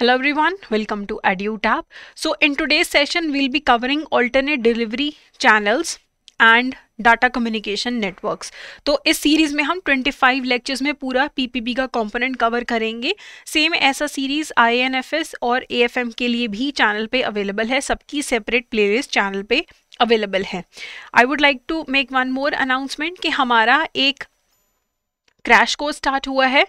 Hello everyone, welcome to EduTab. So in today's session, we'll be covering alternate delivery channels and data communication networks तो इस series में हम 25 lectures में पूरा PPB का component cover करेंगे सेम ऐसा सीरीज़ आईएनएफएस और एएफएम के लिए भी चैनल पे अवेलेबल है सबकी सेपरेट प्लेलिस्ट चैनल पे अवेलेबल है I would like to make one more announcement कि हमारा एक क्रैश कोर्स स्टार्ट हुआ है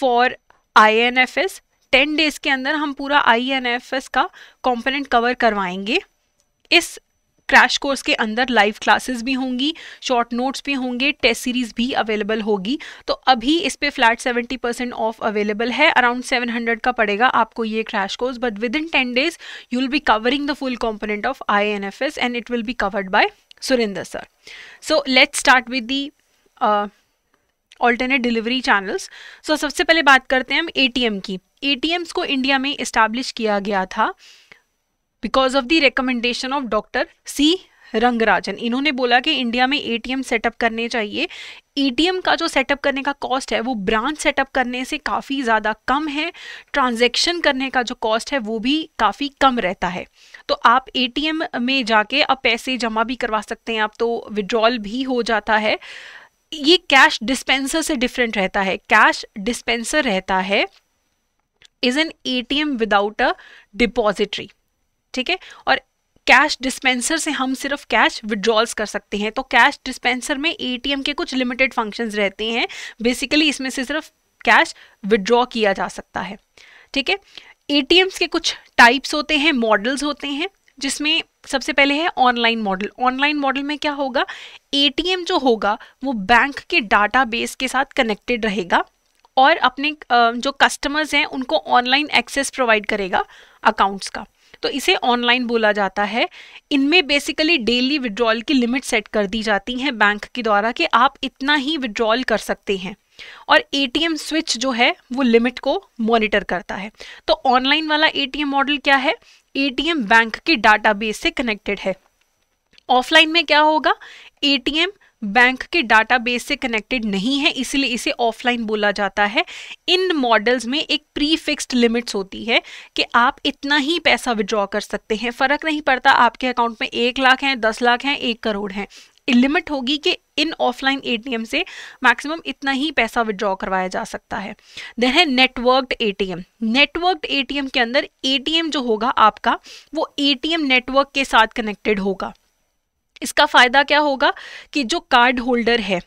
for I N F S ten days के अंदर हम पूरा आई एन एफ एस का कॉम्पोनेंट कवर करवाएंगे इस क्रैश कोर्स के अंदर लाइव क्लासेस भी होंगी शॉर्ट नोट्स भी होंगे टेस्ट सीरीज भी अवेलेबल होगी तो अभी इस पे फ्लैट 70 परसेंट ऑफ अवेलेबल है अराउंड 700 का पड़ेगा आपको ये crash course but within ten days you will be covering the full component of I N F S and it will be covered by Surendra sir so let's start with the alternate delivery channels so सबसे पहले बात करते हैं हम ए T M की A T Ms को India में establish किया गया था because of the recommendation of doctor C Rangarajan इन्होंने बोला कि इंडिया में ए टी एम सेटअप करने चाहिए ए टी एम का जो सेटअप करने का कॉस्ट है वो ब्रांच सेटअप करने से काफ़ी ज़्यादा कम है ट्रांजेक्शन करने का जो कॉस्ट है वो भी काफ़ी कम रहता है तो आप ए टी एम में जाके आप पैसे जमा भी करवा सकते हैं आप तो विड्रॉल भी हो जाता है ये कैश डिस्पेंसर से डिफरेंट रहता है कैश डिस्पेंसर रहता है is an A M without a depository ठीक है और कैश डिस्पेंसर से हम सिर्फ कैश विड्रॉल्स कर सकते हैं तो कैश डिस्पेंसर में ए टी एम के कुछ लिमिटेड फंक्शंस रहते हैं बेसिकली इसमें से सिर्फ कैश विड्रॉ किया जा सकता है ठीक है ए टी एम्स के कुछ टाइप्स होते हैं मॉडल्स होते हैं जिसमें सबसे पहले है ऑनलाइन मॉडल ऑनलाइन मॉडल में क्या होगा ए जो होगा वो बैंक के डाटा बेस के साथ कनेक्टेड रहेगा और अपने जो कस्टमर्स हैं उनको ऑनलाइन एक्सेस प्रोवाइड करेगा अकाउंट्स का तो इसे ऑनलाइन बोला जाता है इनमें बेसिकली डेली विड्रॉल की लिमिट सेट कर दी जाती हैं बैंक के द्वारा कि आप इतना ही विड्रॉल कर सकते हैं और एटीएम स्विच जो है वो लिमिट को मॉनिटर करता है तो ऑनलाइन वाला एटीएम मॉडल क्या है एटीएम बैंक के डाटाबेस से कनेक्टेड है ऑफलाइन में क्या होगा एटीएम बैंक के डाटाबेस से कनेक्टेड नहीं है इसलिए इसे ऑफलाइन बोला जाता है इन मॉडल्स में एक प्री फिक्स्ड लिमिट्स होती है कि आप इतना ही पैसा विड्रॉ कर सकते हैं फ़र्क नहीं पड़ता आपके अकाउंट में एक लाख हैं दस लाख हैं एक करोड़ हैं लिमिट होगी कि इन ऑफलाइन एटीएम से मैक्सिमम इतना ही पैसा विड्रॉ करवाया जा सकता है देन है नेटवर्क्ड एटीएम नेटवर्क्ड एटीएम के अंदर एटीएम जो होगा आपका वो एटीएम नेटवर्क के साथ कनेक्टेड होगा इसका फ़ायदा क्या होगा कि जो कार्ड होल्डर है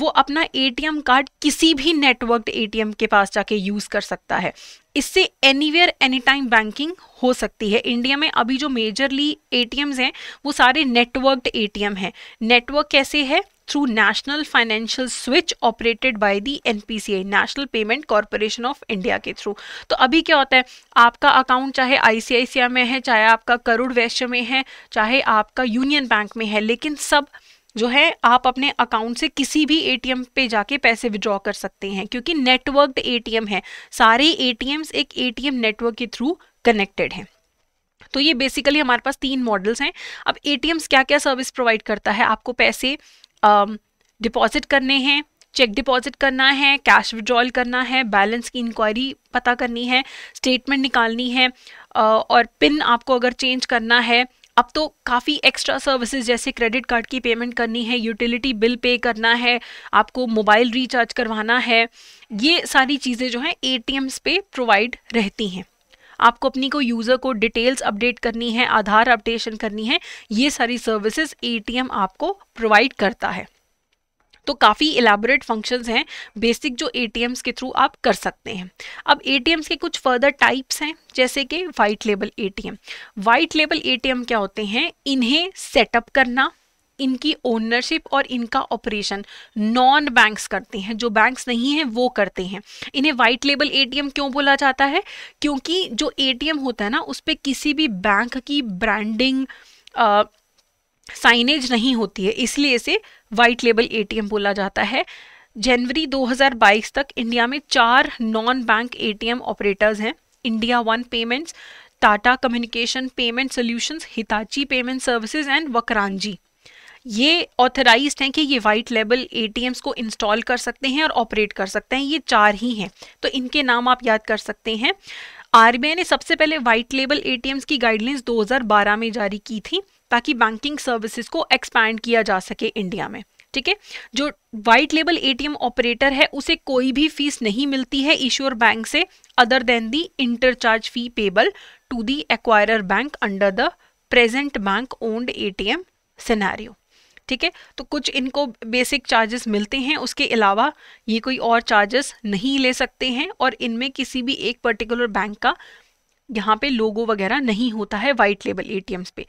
वो अपना एटीएम कार्ड किसी भी नेटवर्क एटीएम के पास जाके यूज़ कर सकता है इससे एनीवेयर एनी टाइम बैंकिंग हो सकती है इंडिया में अभी जो मेजरली एटीएम्स हैं वो सारे नेटवर्कड एटीएम हैं नेटवर्क कैसे है through national financial switch operated by the NPCI national payment corporation of India के थ्रू तो अभी क्या होता है आपका अकाउंट चाहे आईसीआईसीआई में है चाहे आपका करुड़ वैश्य में है चाहे आपका यूनियन बैंक में है लेकिन सब जो है आप अपने अकाउंट से किसी भी एटीएम पे जाके पैसे विड्रॉ कर सकते हैं क्योंकि नेटवर्कड एटीएम है सारे एटीएम्स एक एटीएम नेटवर्क के थ्रू कनेक्टेड हैं तो ये बेसिकली हमारे पास तीन मॉडल्स हैं अब एटीएम्स क्या क्या सर्विस प्रोवाइड करता है आपको पैसे डिपॉजिट um, करने हैं चेक डिपॉजिट करना है कैश विड्रॉल करना है बैलेंस की इंक्वायरी पता करनी है स्टेटमेंट निकालनी है uh, और पिन आपको अगर चेंज करना है अब तो काफ़ी एक्स्ट्रा सर्विसेज जैसे क्रेडिट कार्ड की पेमेंट करनी है यूटिलिटी बिल पे करना है आपको मोबाइल रिचार्ज करवाना है ये सारी चीज़ें जो हैं ए पे प्रोवाइड रहती हैं आपको अपनी को यूज़र को डिटेल्स अपडेट करनी है आधार अपडेशन करनी है ये सारी सर्विसेज एटीएम आपको प्रोवाइड करता है तो काफ़ी इलेबोरेट फंक्शंस हैं बेसिक जो ए के थ्रू आप कर सकते हैं अब ए के कुछ फर्दर टाइप्स हैं जैसे कि white label A white label A क्या होते हैं इन्हें सेटअप करना इनकी ओनरशिप और इनका ऑपरेशन नॉन बैंक्स करते हैं जो बैंक्स नहीं हैं वो करते हैं इन्हें वाइट लेबल एटीएम क्यों बोला जाता है क्योंकि जो एटीएम होता है ना उस पर किसी भी बैंक की ब्रांडिंग साइनेज नहीं होती है इसलिए इसे वाइट लेबल एटीएम बोला जाता है जनवरी 2022 तक इंडिया में चार नॉन बैंक एटीएम ऑपरेटर्स हैं India one payments Tata communication payment solutions Hitachi payment services and Vakrangee ये ऑथराइज हैं कि ये वाइट लेबल ए को इंस्टॉल कर सकते हैं और ऑपरेट कर सकते हैं ये चार ही हैं तो इनके नाम आप याद कर सकते हैं आर ने सबसे पहले वाइट लेबल ए की गाइडलाइंस 2012 में जारी की थी ताकि बैंकिंग सर्विसेज को एक्सपैंड किया जा सके इंडिया में ठीक है जो वाइट लेबल ए ऑपरेटर है उसे कोई भी फीस नहीं मिलती है ईश्वर बैंक से other than the interchange fee payable to the acquire bank under the present bank owned A T M scenario ठीक है तो कुछ इनको बेसिक चार्जेस मिलते हैं उसके अलावा ये कोई और चार्जेस नहीं ले सकते हैं और इनमें किसी भी एक पर्टिकुलर बैंक का यहाँ पे लोगो वगैरह नहीं होता है वाइट लेवल ए पे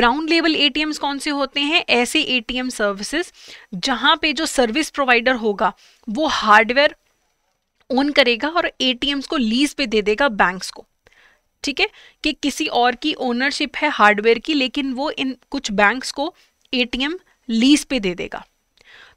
ब्राउन लेवल ए कौन से होते हैं ऐसे ए टी एम सर्विसेज जहाँ पे जो सर्विस प्रोवाइडर होगा वो हार्डवेयर ओन करेगा और ए को लीज पे दे देगा बैंक्स को ठीक है कि किसी और की ओनरशिप है हार्डवेयर की लेकिन वो इन कुछ बैंक्स को एटीएम लीज पे दे देगा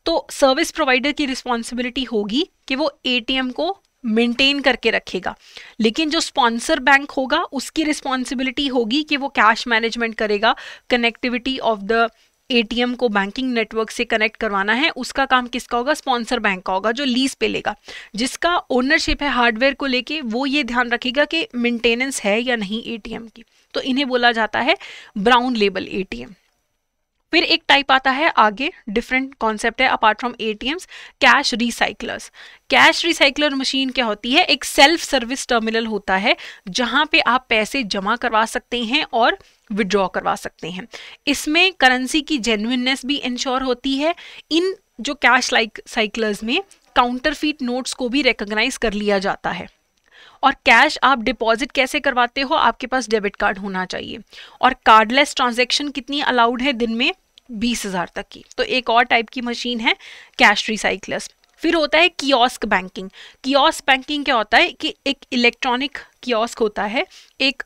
तो सर्विस प्रोवाइडर की रिस्पॉन्सिबिलिटी होगी कि वो ए को मेंटेन करके रखेगा लेकिन जो स्पॉन्सर बैंक होगा उसकी रिस्पॉन्सिबिलिटी होगी कि वो कैश मैनेजमेंट करेगा कनेक्टिविटी ऑफ द एटीएम को बैंकिंग नेटवर्क से कनेक्ट करवाना है उसका काम किसका होगा स्पॉन्सर बैंक का होगा जो लीज पे लेगा जिसका ओनरशिप है हार्डवेयर को लेके वो ये ध्यान रखेगा कि मेंटेनेंस है या नहीं एटीएम की तो इन्हें बोला जाता है ब्राउन लेबल एटीएम फिर एक टाइप आता है आगे डिफरेंट कॉन्सेप्ट है apart from ATMs cash recyclers cash recycler machine क्या होती है एक सेल्फ सर्विस टर्मिनल होता है जहां पे आप पैसे जमा करवा सकते हैं और विड्रॉ करवा सकते हैं इसमें करेंसी की जेन्यननेस भी इंश्योर होती है इन जो कैश लाइक साइकलर्स में काउंटरफीट नोट्स को भी रिकोगनाइज कर लिया जाता है और कैश आप डिपॉजिट कैसे करवाते हो आपके पास डेबिट कार्ड होना चाहिए और कार्डलेस ट्रांजेक्शन कितनी अलाउड है दिन में बीस हज़ार तक की तो एक और टाइप की मशीन है कैश रिसाइकलर्स फिर होता है कियोस्क बैंकिंग कियोस्क बैंकिंग क्या होता है कि एक इलेक्ट्रॉनिक कियोस्क होता है एक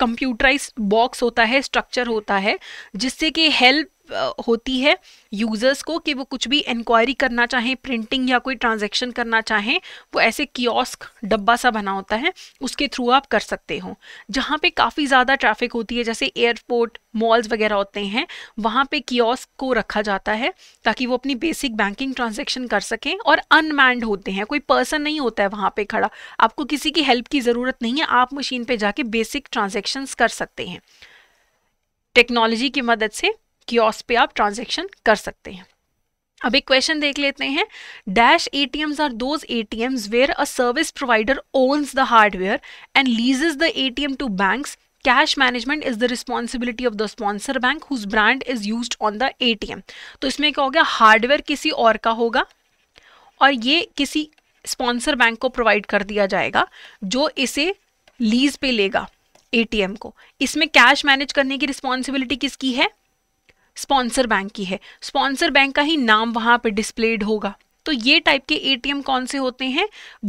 कंप्यूटराइज बॉक्स होता है स्ट्रक्चर होता है जिससे कि हेल्प होती है यूज़र्स को कि वो कुछ भी इंक्वायरी करना चाहें प्रिंटिंग या कोई ट्रांजेक्शन करना चाहें वो ऐसे कियोस्क डब्बा सा बना होता है उसके थ्रू आप कर सकते हो जहाँ पे काफ़ी ज़्यादा ट्रैफिक होती है जैसे एयरपोर्ट मॉल्स वगैरह होते हैं वहाँ पे कियोस्क को रखा जाता है ताकि वो अपनी बेसिक बैंकिंग ट्रांजेक्शन कर सकें और अनमैंड होते हैं कोई पर्सन नहीं होता है वहाँ पर खड़ा आपको किसी की हेल्प की ज़रूरत नहीं है आप मशीन पर जाके बेसिक ट्रांजेक्शन्स कर सकते हैं टेक्नोलॉजी की मदद से क्योस पे आप ट्रांजेक्शन कर सकते हैं अब एक क्वेश्चन देख लेते हैं dash A T Ms are those A T Ms where a service provider owns the hardware and leases the A T M to banks cash management is the responsibility of the sponsor bank whose brand is use on the A T M तो इसमें क्या हो गया hardware किसी और का होगा और ये किसी स्पॉन्सर बैंक को प्रोवाइड कर दिया जाएगा जो इसे लीज पे लेगा ए टी एम को इसमें कैश मैनेज करने की रिस्पॉन्सिबिलिटी किसकी है स्पॉन्सर बैंक की है स्पॉन्सर बैंक का ही नाम वहां पर डिस्प्लेड होगा तो ये टाइप के एटीएम कौन से होते हैं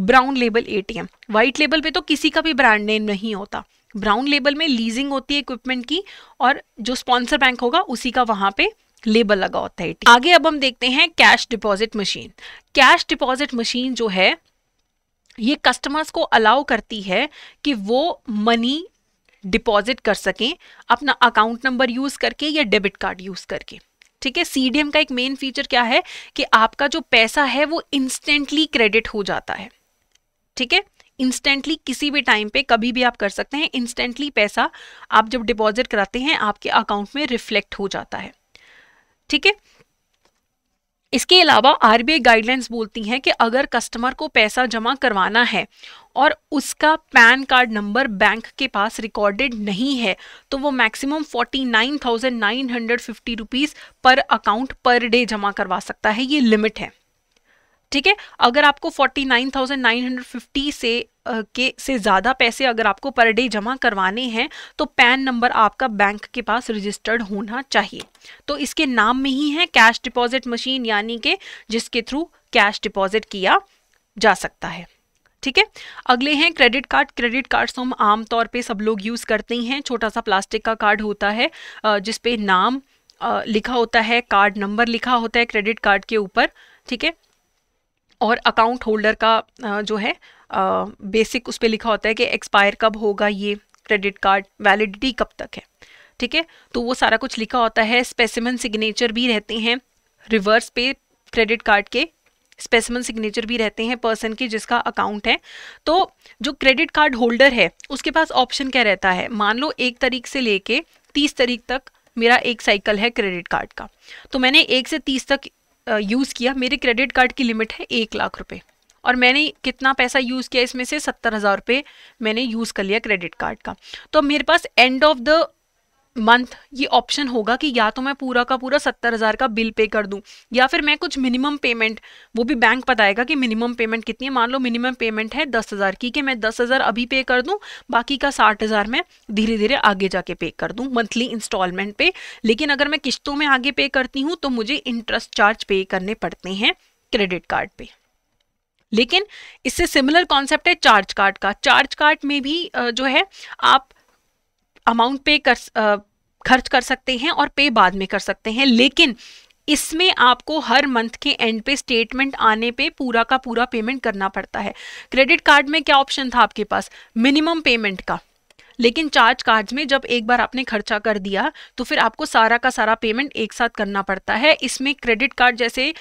brown label ATM white label पे तो किसी का भी ब्रांड नेम नहीं होता ब्राउन लेबल में लीजिंग होती है इक्विपमेंट की और जो स्पॉन्सर बैंक होगा उसी का वहां पे लेबल लगा होता है आगे अब हम देखते हैं cash deposit machine cash deposit machine जो है ये कस्टमर्स को अलाउ करती है कि वो मनी डिपॉजिट कर सकें अपना अकाउंट नंबर यूज़ करके या डेबिट कार्ड यूज़ करके ठीक है सीडीएम का एक मेन फीचर क्या है कि आपका जो पैसा है वो इंस्टेंटली क्रेडिट हो जाता है ठीक है इंस्टेंटली किसी भी टाइम पे कभी भी आप कर सकते हैं इंस्टेंटली पैसा आप जब डिपॉजिट कराते हैं आपके अकाउंट में रिफ्लेक्ट हो जाता है ठीक है इसके अलावा आरबीआई गाइडलाइंस बोलती हैं कि अगर कस्टमर को पैसा जमा करवाना है और उसका पैन कार्ड नंबर बैंक के पास रिकॉर्डेड नहीं है तो वो maximum forty nine thousand nine hundred fifty rupees per account per day जमा करवा सकता है ये लिमिट है ठीक है अगर आपको forty nine thousand nine hundred fifty से के से ज़्यादा पैसे अगर आपको पर डे जमा करवाने हैं तो पैन नंबर आपका बैंक के पास रजिस्टर्ड होना चाहिए तो इसके नाम में ही है कैश डिपॉजिट मशीन यानी कि जिसके थ्रू कैश डिपॉजिट किया जा सकता है ठीक है अगले हैं क्रेडिट कार्ड क्रेडिट कार्ड हम आमतौर पे सब लोग यूज़ करते ही हैं छोटा सा प्लास्टिक का कार्ड होता है जिसपे नाम लिखा होता है कार्ड नंबर लिखा होता है क्रेडिट कार्ड के ऊपर ठीक है और अकाउंट होल्डर का जो है बेसिक उस पर लिखा होता है कि एक्सपायर कब होगा ये क्रेडिट कार्ड वैलिडिटी कब तक है ठीक है तो वो सारा कुछ लिखा होता है स्पेसिमन सिग्नेचर भी रहते हैं रिवर्स पे क्रेडिट कार्ड के स्पेसिमन सिग्नेचर भी रहते हैं पर्सन के जिसका अकाउंट है तो जो क्रेडिट कार्ड होल्डर है उसके पास ऑप्शन क्या रहता है मान लो एक तारीख से लेके तीस तारीख तक मेरा एक साइकिल है क्रेडिट कार्ड का तो मैंने एक से तीस तक यूज़ किया मेरे क्रेडिट कार्ड की लिमिट है एक लाख रुपये और मैंने कितना पैसा यूज़ किया इसमें से सत्तर हज़ार रुपये मैंने यूज़ कर लिया क्रेडिट कार्ड का तो मेरे पास एंड ऑफ द मंथ ये ऑप्शन होगा कि या तो मैं पूरा का पूरा सत्तर हज़ार का बिल पे कर दूं या फिर मैं कुछ मिनिमम पेमेंट वो भी बैंक बताएगा कि मिनिमम पेमेंट कितनी है मान लो मिनिमम पेमेंट है दस हज़ार की कि मैं दस हज़ार अभी पे कर दूं बाकी का साठ हज़ार मैं धीरे धीरे आगे जाके पे कर दूं मंथली इंस्टॉलमेंट पे लेकिन अगर मैं किश्तों में आगे पे करती हूँ तो मुझे इंटरेस्ट चार्ज पे करने पड़ते हैं क्रेडिट कार्ड पर लेकिन इससे सिमिलर कॉन्सेप्ट है चार्ज कार्ड का चार्ज कार्ड में भी जो है आप अमाउंट पे कर खर्च कर सकते हैं और पे बाद में कर सकते हैं लेकिन इसमें आपको हर मंथ के एंड पे स्टेटमेंट आने पे पूरा का पूरा पेमेंट करना पड़ता है क्रेडिट कार्ड में क्या ऑप्शन था आपके पास मिनिमम पेमेंट का लेकिन चार्ज कार्ड में जब एक बार आपने खर्चा कर दिया तो फिर आपको सारा का सारा पेमेंट एक साथ करना पड़ता है इसमें क्रेडिट कार्ड जैसे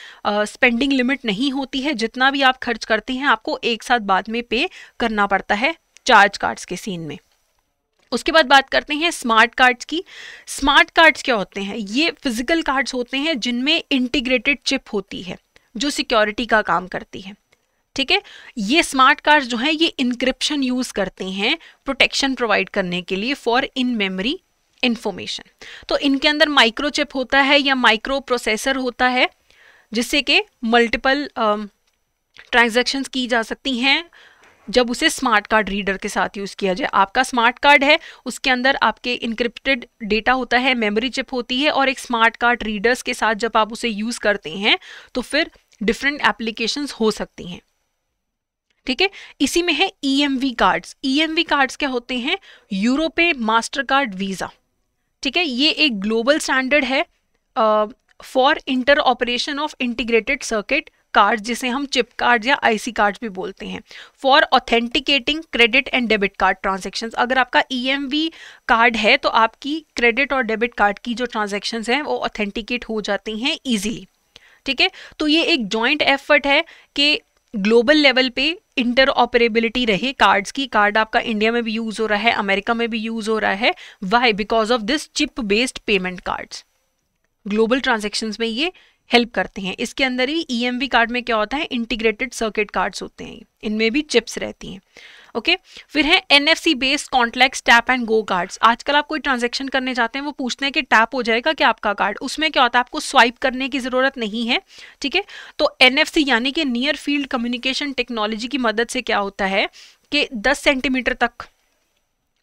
स्पेंडिंग लिमिट नहीं होती है जितना भी आप खर्च करते हैं आपको एक साथ बाद में पे करना पड़ता है चार्ज कार्ड्स के सीन में उसके बाद बात करते हैं स्मार्ट कार्ड्स की स्मार्ट कार्ड्स क्या होते हैं ये फिजिकल कार्ड्स होते हैं जिनमें इंटीग्रेटेड चिप होती है जो सिक्योरिटी का काम करती है ठीक है ये स्मार्ट कार्ड जो हैं ये इंक्रिप्शन यूज़ करते हैं प्रोटेक्शन प्रोवाइड करने के लिए फॉर इन मेमोरी इंफॉर्मेशन तो इनके अंदर माइक्रोचिप होता है या माइक्रो प्रोसेसर होता है जिससे कि मल्टीपल ट्रांजेक्शन um, की जा सकती हैं जब उसे स्मार्ट कार्ड रीडर के साथ यूज़ किया जाए आपका स्मार्ट कार्ड है उसके अंदर आपके इंक्रिप्टेड डेटा होता है मेमोरी चिप होती है और एक स्मार्ट कार्ड रीडर्स के साथ जब आप उसे यूज़ करते हैं तो फिर डिफरेंट एप्लीकेशंस हो सकती हैं ठीक है इसी में है E M V cards E M V cards क्या होते हैं यूरोपे मास्टर कार्ड वीज़ा ठीक है ये एक ग्लोबल स्टैंडर्ड है for inter operation of integrated circuit card जिसे हम चिप कार्ड या आईसी कार्ड भी बोलते हैं for authenticating credit and debit card transaction अगर आपका ई e कार्ड है तो आपकी क्रेडिट और डेबिट कार्ड की जो ट्रांजेक्शन है वो ऑथेंटिकेट हो जाती हैं ईजिली ठीक है तो ये एक जॉइंट एफर्ट है कि ग्लोबल लेवल पे इंटर ऑपरेबिलिटी रहे कार्ड्स की कार्ड आपका इंडिया में भी यूज़ हो रहा है अमेरिका में भी यूज़ हो रहा है why because of this chip based payment cards global transaction में ये हेल्प करते हैं इसके अंदर ही ई e कार्ड में क्या होता है इंटीग्रेटेड सर्किट कार्ड्स होते हैं इनमें भी चिप्स रहती हैं ओके फिर है N F C based contactless tap and go cards आजकल आप कोई ट्रांजेक्शन करने जाते हैं वो पूछते हैं कि टैप हो जाएगा क्या आपका कार्ड उसमें क्या होता है आपको स्वाइप करने की ज़रूरत नहीं है ठीक है तो एन एफ सी यानी कि नियर फील्ड कम्युनिकेशन टेक्नोलॉजी की मदद से क्या होता है कि दस सेंटीमीटर तक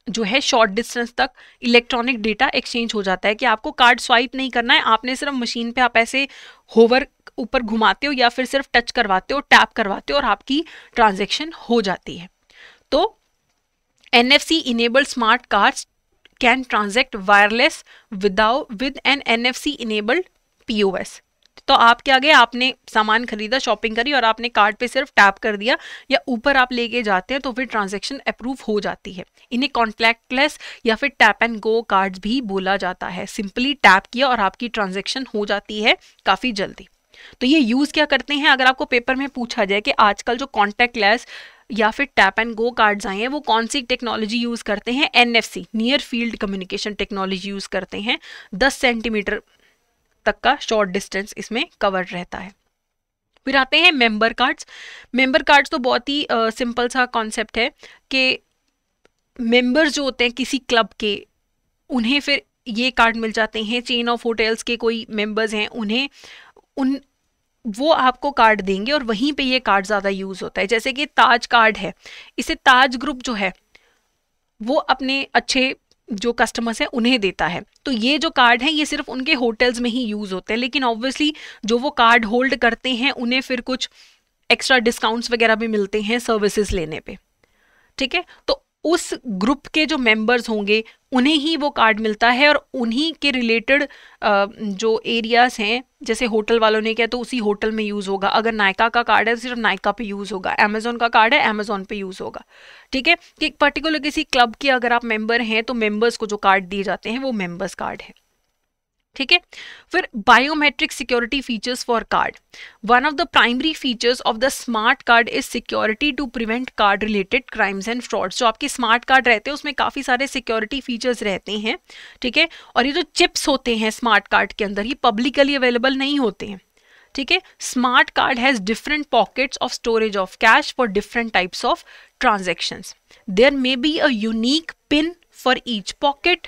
जो है शॉर्ट डिस्टेंस तक इलेक्ट्रॉनिक डेटा एक्सचेंज हो जाता है कि आपको कार्ड स्वाइप नहीं करना है आपने सिर्फ मशीन पे आप ऐसे होवर ऊपर घुमाते हो या फिर सिर्फ टच करवाते हो टैप करवाते हो और आपकी ट्रांजेक्शन हो जाती है तो N F C enabled smart card can transact wireless without with N N F C enabled P O S तो आप क्या गए आपने सामान खरीदा शॉपिंग करी और आपने कार्ड पे सिर्फ टैप कर दिया या ऊपर आप लेके जाते हैं तो फिर ट्रांजेक्शन अप्रूव हो जाती है इन्हें कॉन्टैक्टलेस या फिर टैप एंड गो कार्ड्स भी बोला जाता है सिंपली टैप किया और आपकी ट्रांजेक्शन हो जाती है काफ़ी जल्दी तो ये यूज़ क्या करते हैं अगर आपको पेपर में पूछा जाए कि आजकल जो कॉन्टैक्ट लेस या फिर टैप एंड गो कार्ड्स आए हैं वो कौन सी टेक्नोलॉजी यूज़ करते हैं N near field communication technology use करते हैं दस सेंटीमीटर तक का शॉर्ट डिस्टेंस इसमें कवर रहता है फिर आते हैं मेंबर कार्ड्स मेंबर कार्ड्स तो बहुत ही सिंपल सा कॉन्सेप्ट है कि मेंबर जो होते हैं किसी क्लब के उन्हें फिर ये कार्ड मिल जाते हैं चेन ऑफ होटल्स के कोई मेंबर्स हैं उन्हें उन वो आपको कार्ड देंगे और वहीं पे ये कार्ड ज़्यादा यूज़ होता है जैसे कि ताज कार्ड है इसे ताज ग्रुप जो है वो अपने अच्छे जो कस्टमर्स हैं उन्हें देता है तो ये जो कार्ड हैं ये सिर्फ उनके होटल्स में ही यूज़ होते हैं लेकिन ऑब्वियसली जो वो कार्ड होल्ड करते हैं उन्हें फिर कुछ एक्स्ट्रा डिस्काउंट्स वगैरह भी मिलते हैं सर्विसेज लेने पे ठीक है तो उस ग्रुप के जो मेंबर्स होंगे उन्हें ही वो कार्ड मिलता है और उन्हीं के रिलेटेड जो एरियाज़ हैं जैसे होटल वालों ने कहा तो उसी होटल में यूज़ होगा अगर नायका का कार्ड है तो सिर्फ नायका पे यूज़ होगा अमेजोन का कार्ड है अमेजोन पे यूज़ होगा ठीक है कि पर्टिकुलर किसी क्लब के अगर आप मेंबर हैं तो मेंबर्स को जो कार्ड दिए जाते हैं वो मेंबर्स कार्ड है ठीक है फिर biometric security features for card one of the primary features of the smart card is security to prevent card related crimes and frauds जो आपके स्मार्ट कार्ड रहते हैं उसमें काफ़ी सारे सिक्योरिटी फीचर्स रहते हैं ठीक है और ये जो चिप्स होते हैं स्मार्ट कार्ड के अंदर ये पब्लिकली अवेलेबल नहीं होते हैं ठीक है smart card has different pockets of storage of cash for different types of transaction there may be a unique PIN for each pocket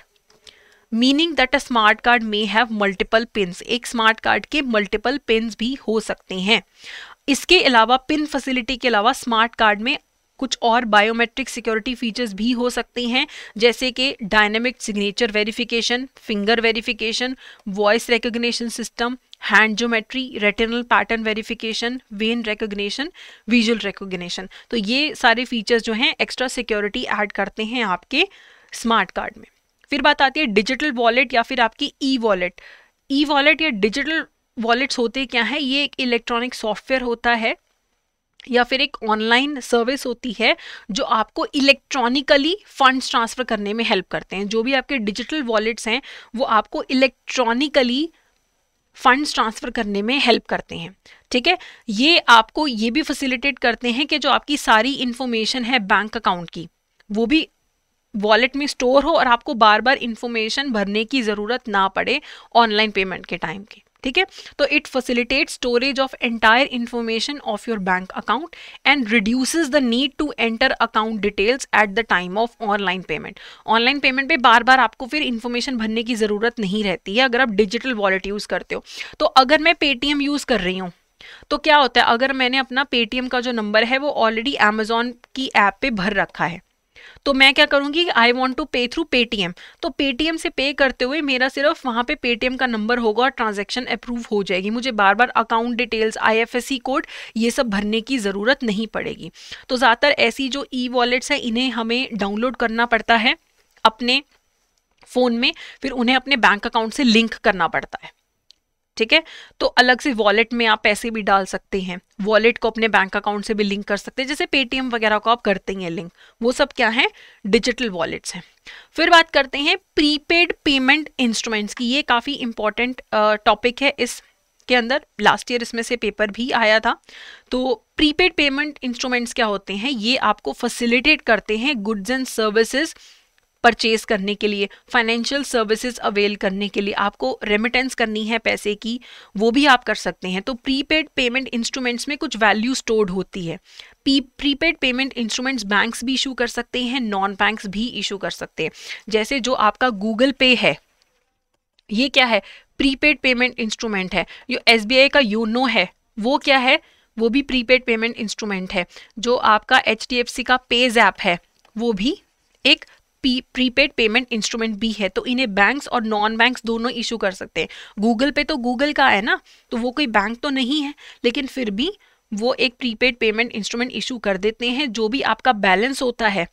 meaning that a smart card may have multiple PINs एक smart card के multiple PINs भी हो सकते हैं इसके अलावा pin facility के अलावा स्मार्ट कार्ड में कुछ और बायोमेट्रिक सिक्योरिटी फीचर्स भी हो सकते हैं जैसे कि dynamic signature verification finger verification voice recognition system hand geometry retinal pattern verification vein recognition visual recognition तो ये सारे फीचर्स जो हैं एक्स्ट्रा सिक्योरिटी ऐड करते हैं आपके स्मार्ट कार्ड में फिर बात आती है डिजिटल वॉलेट या फिर आपकी ई वॉलेट ई वॉलेट या डिजिटल वॉलेट्स होते क्या हैं ये एक इलेक्ट्रॉनिक सॉफ्टवेयर होता है या फिर एक ऑनलाइन सर्विस होती है जो आपको इलेक्ट्रॉनिकली फंड्स ट्रांसफ़र करने में हेल्प करते हैं जो भी आपके डिजिटल वॉलेट्स हैं वो आपको इलेक्ट्रॉनिकली फंड्स ट्रांसफ़र करने में हेल्प करते हैं ठीक है ये आपको ये भी फैसिलिटेट करते हैं कि जो आपकी सारी इन्फॉर्मेशन है बैंक अकाउंट की वो भी वॉलेट में स्टोर हो और आपको बार बार इंफॉर्मेशन भरने की ज़रूरत ना पड़े ऑनलाइन पेमेंट के टाइम की ठीक है तो it facilitate storage of entire information of your bank account and reduces the need to enter account details at the time of online payment online payment पे बार बार आपको फिर इन्फॉर्मेशन भरने की ज़रूरत नहीं रहती है अगर आप डिजिटल वॉलेट यूज़ करते हो तो अगर मैं पेटीएम यूज़ कर रही हूँ तो क्या होता है अगर मैंने अपना पेटीएम का जो नंबर है वो ऑलरेडी अमेजोन की ऐप पे भर रखा है तो मैं क्या करूँगी I want to pay through Paytm तो पेटीएम से पे करते हुए मेरा सिर्फ वहाँ पे पेटीएम का नंबर होगा और ट्रांजेक्शन अप्रूव हो जाएगी मुझे बार बार अकाउंट डिटेल्स आई कोड ये सब भरने की ज़रूरत नहीं पड़ेगी तो ज़्यादातर ऐसी जो ई वॉलेट्स हैं इन्हें हमें डाउनलोड करना पड़ता है अपने फ़ोन में फिर उन्हें अपने बैंक अकाउंट से लिंक करना पड़ता है ठीक है तो अलग से वॉलेट में आप पैसे भी डाल सकते हैं वॉलेट को अपने बैंक अकाउंट से भी लिंक कर सकते हैं जैसे पेटीएम वगैरह को आप करते हैं लिंक वो सब क्या है डिजिटल वॉलेट्स हैं फिर बात करते हैं प्रीपेड पेमेंट इंस्ट्रूमेंट्स की ये काफ़ी इंपॉर्टेंट टॉपिक है इस के अंदर लास्ट ईयर इसमें से पेपर भी आया था तो प्रीपेड पेमेंट इंस्ट्रूमेंट्स क्या होते हैं ये आपको फैसिलिटेट करते हैं गुड्स एंड सर्विसेज परचेज करने के लिए फाइनेंशियल सर्विसेज अवेल करने के लिए आपको रेमिटेंस करनी है पैसे की वो भी आप कर सकते हैं तो प्रीपेड पेमेंट इंस्ट्रूमेंट्स में कुछ वैल्यू स्टोर्ड होती है प्रीपेड पेमेंट इंस्ट्रूमेंट्स बैंक्स भी इशू कर सकते हैं नॉन बैंक्स भी इशू कर सकते हैं जैसे जो आपका गूगल पे है ये क्या है प्रीपेड पेमेंट इंस्ट्रूमेंट है जो एस का योनो है वो क्या है वो भी प्रीपेड पेमेंट इंस्ट्रूमेंट है जो आपका एच का पेज ऐप है वो भी एक प्रीपेड पेमेंट इंस्ट्रूमेंट भी है तो इन्हें बैंक्स और नॉन बैंक्स दोनों इशू कर सकते हैं गूगल पे तो गूगल का है ना तो वो कोई बैंक तो नहीं है लेकिन फिर भी वो एक प्रीपेड पेमेंट इंस्ट्रूमेंट इशू कर देते हैं जो भी आपका बैलेंस होता है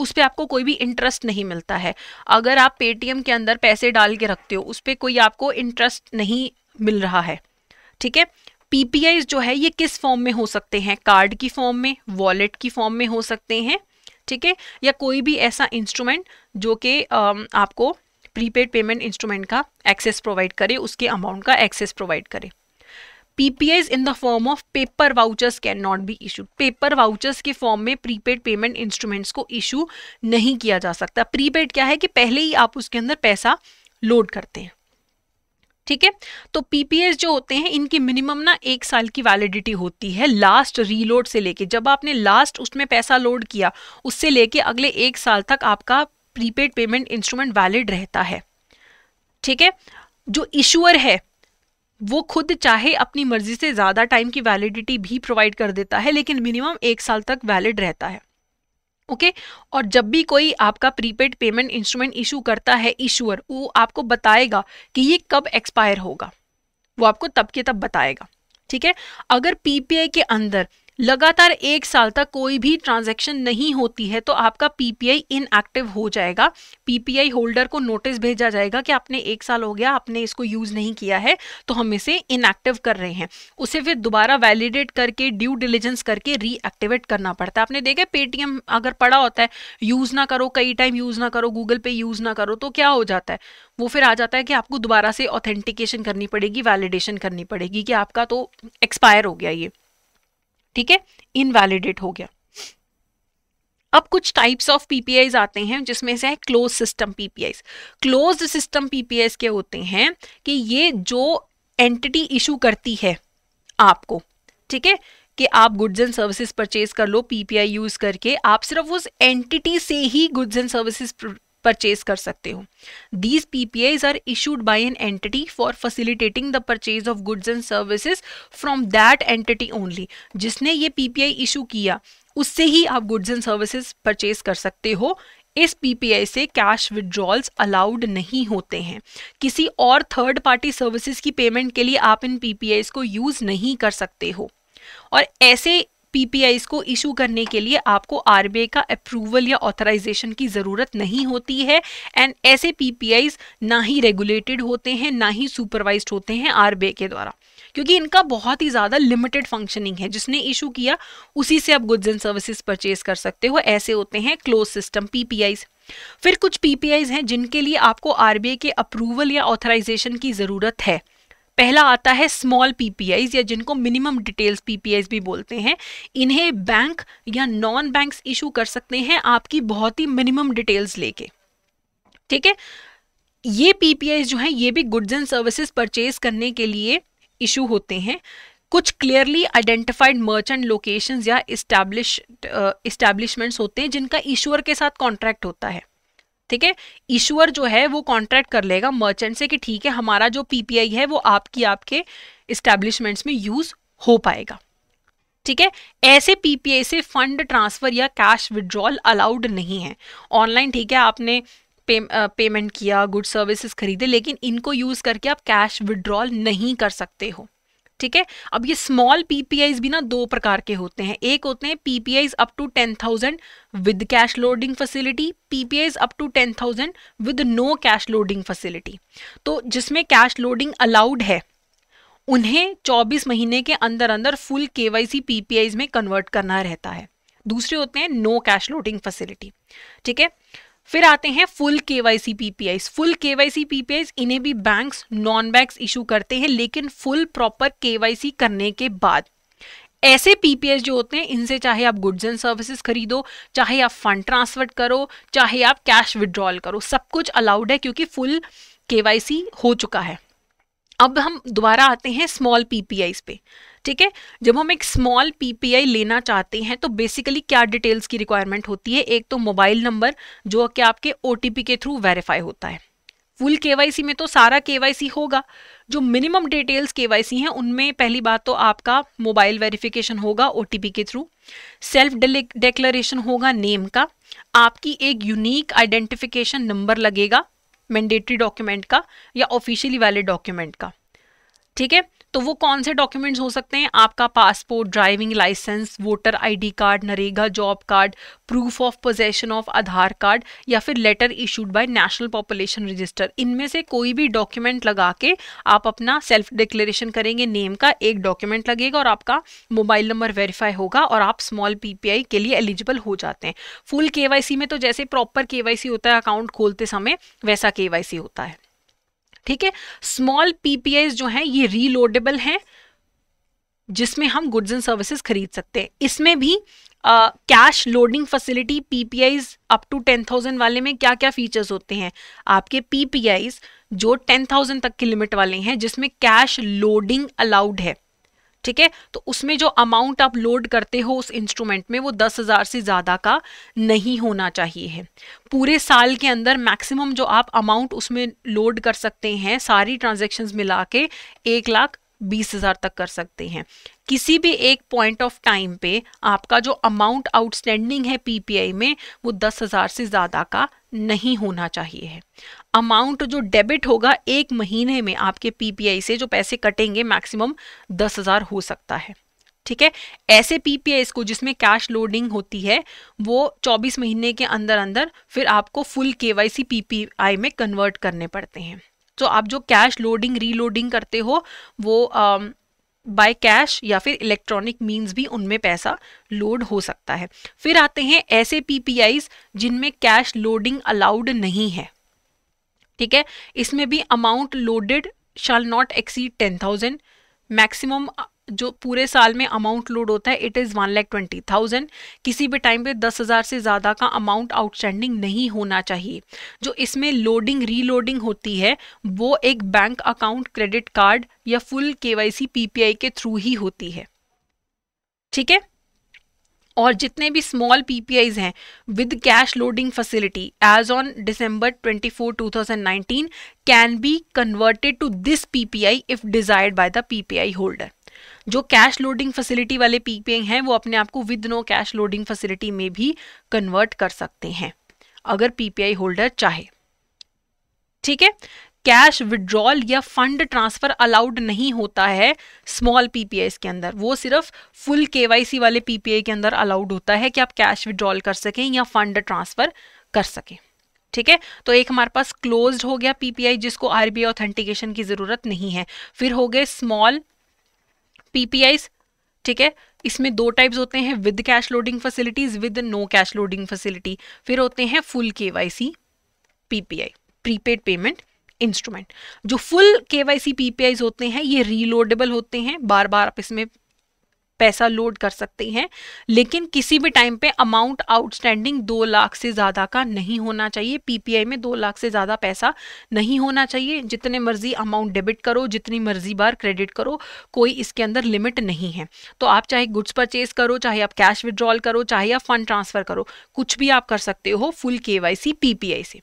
उस पर आपको कोई भी इंटरेस्ट नहीं मिलता है अगर आप पेटीएम के अंदर पैसे डाल के रखते हो उस पर कोई आपको इंटरेस्ट नहीं मिल रहा है ठीक है पीपीआई जो है ये किस फॉर्म में हो सकते हैं कार्ड की फॉर्म में वॉलेट की फॉर्म में हो सकते हैं ठीक है या कोई भी ऐसा इंस्ट्रूमेंट जो कि आपको प्रीपेड पेमेंट इंस्ट्रूमेंट का एक्सेस प्रोवाइड करे उसके अमाउंट का एक्सेस प्रोवाइड करे as in the form of paper vouchers can not be issue paper vouchers के फॉर्म में प्रीपेड पेमेंट इंस्ट्रूमेंट्स को इशू नहीं किया जा सकता प्रीपेड क्या है कि पहले ही आप उसके अंदर पैसा लोड करते हैं ठीक है तो पीपीएस जो होते हैं इनकी मिनिमम ना एक साल की वैलिडिटी होती है लास्ट रीलोड से लेके जब आपने लास्ट उसमें पैसा लोड किया उससे लेके अगले एक साल तक आपका प्रीपेड पेमेंट इंस्ट्रूमेंट वैलिड रहता है ठीक है जो इशूअर है वो खुद चाहे अपनी मर्जी से ज़्यादा टाइम की वैलिडिटी भी प्रोवाइड कर देता है लेकिन मिनिमम एक साल तक वैलिड रहता है ओके okay? और जब भी कोई आपका प्रीपेड पेमेंट इंस्ट्रूमेंट इशू करता है इशूअर वो आपको बताएगा कि ये कब एक्सपायर होगा वो आपको तब के तब बताएगा ठीक है अगर पीपीआई के अंदर लगातार एक साल तक कोई भी ट्रांजैक्शन नहीं होती है तो आपका पीपीआई इनएक्टिव हो जाएगा पीपीआई होल्डर को नोटिस भेजा जाएगा कि आपने एक साल हो गया आपने इसको यूज़ नहीं किया है तो हम इसे इनएक्टिव कर रहे हैं उसे फिर दोबारा वैलिडेट करके ड्यू डिलीजेंस करके रीएक्टिवेट करना पड़ता है आपने देखा पेटीएम अगर पड़ा होता है यूज़ ना करो कई टाइम यूज़ ना करो गूगल पे यूज़ ना करो तो क्या हो जाता है वो फिर आ जाता है कि आपको दोबारा से ऑथेंटिकेशन करनी पड़ेगी वैलिडेशन करनी पड़ेगी कि आपका तो एक्सपायर हो गया ये ठीक है इनवैलिडेट हो गया अब कुछ टाइप्स ऑफ पीपीआईज आते हैं जिसमें से है close system PPIs close system PPIs के होते हैं कि ये जो एंटिटी इशू करती है आपको ठीक है कि आप गुड्स एंड सर्विसेज परचेज कर लो पीपीआई यूज करके आप सिर्फ उस एंटिटी से ही गुड्स एंड सर्विसेज परचेज कर सकते हो these Is are issued by an entity for facilitating the purchase of goods and services from that entity only जिसने ये पीपीआई इशू किया उससे ही आप गुड्स एंड सर्विसेज परचेज कर सकते हो इस पीपीआई से कैश विड्रॉल्स अलाउड नहीं होते हैं किसी और थर्ड पार्टी सर्विसेज की पेमेंट के लिए आप इन आईज को यूज़ नहीं कर सकते हो और ऐसे पीपीआईस को इशू करने के लिए आपको आरबीआई का अप्रूवल या ऑथराइजेशन की ज़रूरत नहीं होती है एंड ऐसे पीपीआईस ना ही रेगुलेटेड होते हैं ना ही सुपरवाइज होते हैं आरबीआई के द्वारा क्योंकि इनका बहुत ही ज़्यादा लिमिटेड फंक्शनिंग है जिसने इशू किया उसी से आप गुड्स एंड सर्विसेज परचेज कर सकते हो ऐसे होते हैं क्लोज सिस्टम पीपीआईस फिर कुछ पीपीआईज हैं जिनके लिए आपको आरबीआई के अप्रूवल या ऑथराइजेशन की ज़रूरत है पहला आता है स्मॉल पीपीआईज या जिनको मिनिमम डिटेल्स पीपीआईज भी बोलते हैं इन्हें बैंक या नॉन बैंक्स इशू कर सकते हैं आपकी बहुत ही मिनिमम डिटेल्स लेके ठीक है ये पीपीआईज जो हैं ये भी गुड्स एंड सर्विसेज परचेज करने के लिए इशू होते हैं कुछ क्लियरली आइडेंटिफाइड मर्चेंट लोकेशंस या इस्टेब्लिश इस्टेब्लिशमेंट्स होते हैं जिनका ईश्वर के साथ कॉन्ट्रैक्ट होता है ठीक है ईश्वर जो है वो कॉन्ट्रैक्ट कर लेगा मर्चेंट से कि ठीक है हमारा जो पीपीआई है वो आपकी आपके इस्टेब्लिशमेंट्स में यूज हो पाएगा ठीक है ऐसे पीपीआई से फंड ट्रांसफर या कैश विड्रॉल अलाउड नहीं है ऑनलाइन ठीक है आपने पे, पेमेंट किया गुड सर्विसेज खरीदे लेकिन इनको यूज करके आप कैश विड्रॉल नहीं कर सकते हो ठीक है अब ये स्मॉल पीपीआईज भी ना दो प्रकार के होते हैं एक होते हैं PPIs up to ten thousand with cash loading facility PPIs up to ten thousand with no cash loading facility तो जिसमें कैश लोडिंग अलाउड है उन्हें 24 महीने के अंदर अंदर फुल केवाईसी पीपीआईज में कन्वर्ट करना रहता है दूसरे होते हैं नो कैश लोडिंग फैसिलिटी ठीक है फिर आते हैं full K Y C PPI full K Y C PPI इन्हें भी बैंक नॉन बैंक इशू करते हैं लेकिन full proper K Y C करने के बाद ऐसे पीपीएस जो होते हैं इनसे चाहे आप गुड्स एंड सर्विसेज खरीदो चाहे आप फंड ट्रांसफर करो चाहे आप कैश विड्रॉल करो सब कुछ अलाउड है क्योंकि फुल केवाईसी हो चुका है अब हम दोबारा आते हैं स्मॉल पीपीआई पे ठीक है जब हम एक स्मॉल पीपीआई लेना चाहते हैं तो बेसिकली क्या डिटेल्स की रिक्वायरमेंट होती है एक तो मोबाइल नंबर जो कि आपके ओ के थ्रू वेरीफाई होता है फुल केवाईसी में तो सारा केवाईसी होगा जो मिनिमम डिटेल्स केवाईसी हैं उनमें पहली बात तो आपका मोबाइल वेरिफिकेशन होगा ओटीपी के थ्रू सेल्फ डिक्लेरेशन होगा नेम का आपकी एक यूनिक आइडेंटिफिकेशन नंबर लगेगा मैंडेटरी डॉक्यूमेंट का या ऑफिशियली वैलिड डॉक्यूमेंट का ठीक है तो वो कौन से डॉक्यूमेंट्स हो सकते हैं आपका passport driving licence voter ID card NREGA job card proof of possession of Aadhaar card या फिर letter issued by national population register इनमें से कोई भी डॉक्यूमेंट लगा के आप अपना सेल्फ डिक्लेरेशन करेंगे नेम का एक डॉक्यूमेंट लगेगा और आपका मोबाइल नंबर वेरीफाई होगा और आप स्मॉल पीपीआई के लिए एलिजिबल हो जाते हैं फुल केवाईसी में तो जैसे प्रॉपर केवाईसी होता है अकाउंट खोलते समय वैसा केवाईसी होता है ठीक है स्मॉल पीपीआई जो है ये रीलोडेबल हैं जिसमें हम गुड्स एंड सर्विसेज खरीद सकते हैं इसमें भी cash loading facility PPIs up to ten thousand वाले में क्या क्या फीचर्स होते हैं आपके पीपीआईज जो टेन थाउजेंड तक के लिमिट वाले हैं जिसमें कैश लोडिंग अलाउड है ठीक है तो उसमें जो अमाउंट आप लोड करते हो उस इंस्ट्रूमेंट में वो दस हज़ार से ज़्यादा का नहीं होना चाहिए है पूरे साल के अंदर मैक्सिमम जो आप अमाउंट उसमें लोड कर सकते हैं सारी ट्रांजेक्शन्स मिला के एक लाख बीस हज़ार तक कर सकते हैं किसी भी एक पॉइंट ऑफ टाइम पे आपका जो अमाउंट आउटस्टैंडिंग है पीपीआई में वो दस हज़ार से ज़्यादा का नहीं होना चाहिए है अमाउंट जो डेबिट होगा एक महीने में आपके पीपीआई से जो पैसे कटेंगे मैक्सिमम दस हज़ार हो सकता है ठीक है ऐसे पीपीआई को जिसमें कैश लोडिंग होती है वो 24 महीने के अंदर अंदर फिर आपको फुल केवाईसी पीपीआई में कन्वर्ट करने पड़ते हैं तो आप जो कैश लोडिंग रीलोडिंग करते हो वो बाय um, कैश या फिर इलेक्ट्रॉनिक मीन्स भी उनमें पैसा लोड हो सकता है फिर आते हैं ऐसे पी जिनमें कैश लोडिंग अलाउड नहीं है ठीक है इसमें भी amount loaded shall not exceed ten thousand maximum जो पूरे साल में अमाउंट लोड होता है it is one lakh twenty thousand किसी भी टाइम पे दस हज़ार से ज़्यादा का अमाउंट आउटस्टैंडिंग नहीं होना चाहिए जो इसमें लोडिंग रीलोडिंग होती है वो एक बैंक अकाउंट क्रेडिट कार्ड या फुल के पीपीआई के थ्रू ही होती है ठीक है और जितने भी स्मॉल पीपीआईज हैं with cash loading facility as on December 24 2019 can be converted to this PPI if desired by the PPI holder जो कैश लोडिंग फैसिलिटी वाले पीपीएंग हैं वो अपने आप को with no cash loading facility में भी कन्वर्ट कर सकते हैं अगर पीपीआई होल्डर चाहे ठीक है कैश विड्रॉल या फंड ट्रांसफर अलाउड नहीं होता है स्मॉल पीपीआई के अंदर वो सिर्फ फुल केवाईसी वाले पीपीआई के अंदर अलाउड होता है कि आप कैश विड्रॉल कर सकें या फंड ट्रांसफर कर सकें ठीक है तो एक हमारे पास क्लोज्ड हो गया पीपीआई जिसको आरबीआई ऑथेंटिकेशन की ज़रूरत नहीं है फिर हो गए स्मॉल पीपीआई ठीक है इसमें दो टाइप्स होते हैं with cash loading facilities with no cash loading facility फिर होते हैं full KYC PPI prepaid payment instrument जो फुल के वाई होते हैं ये रीलोडेबल होते हैं बार बार आप इसमें पैसा लोड कर सकते हैं लेकिन किसी भी टाइम पे अमाउंट आउटस्टैंडिंग दो लाख से ज़्यादा का नहीं होना चाहिए पीपीआई में दो लाख से ज़्यादा पैसा नहीं होना चाहिए जितने मर्जी अमाउंट डेबिट करो जितनी मर्जी बार क्रेडिट करो कोई इसके अंदर लिमिट नहीं है तो आप चाहे गुड्स परचेज करो चाहे आप कैश विड्रॉल करो चाहे आप फंड ट्रांसफ़र करो कुछ भी आप कर सकते हो फुल के वाई से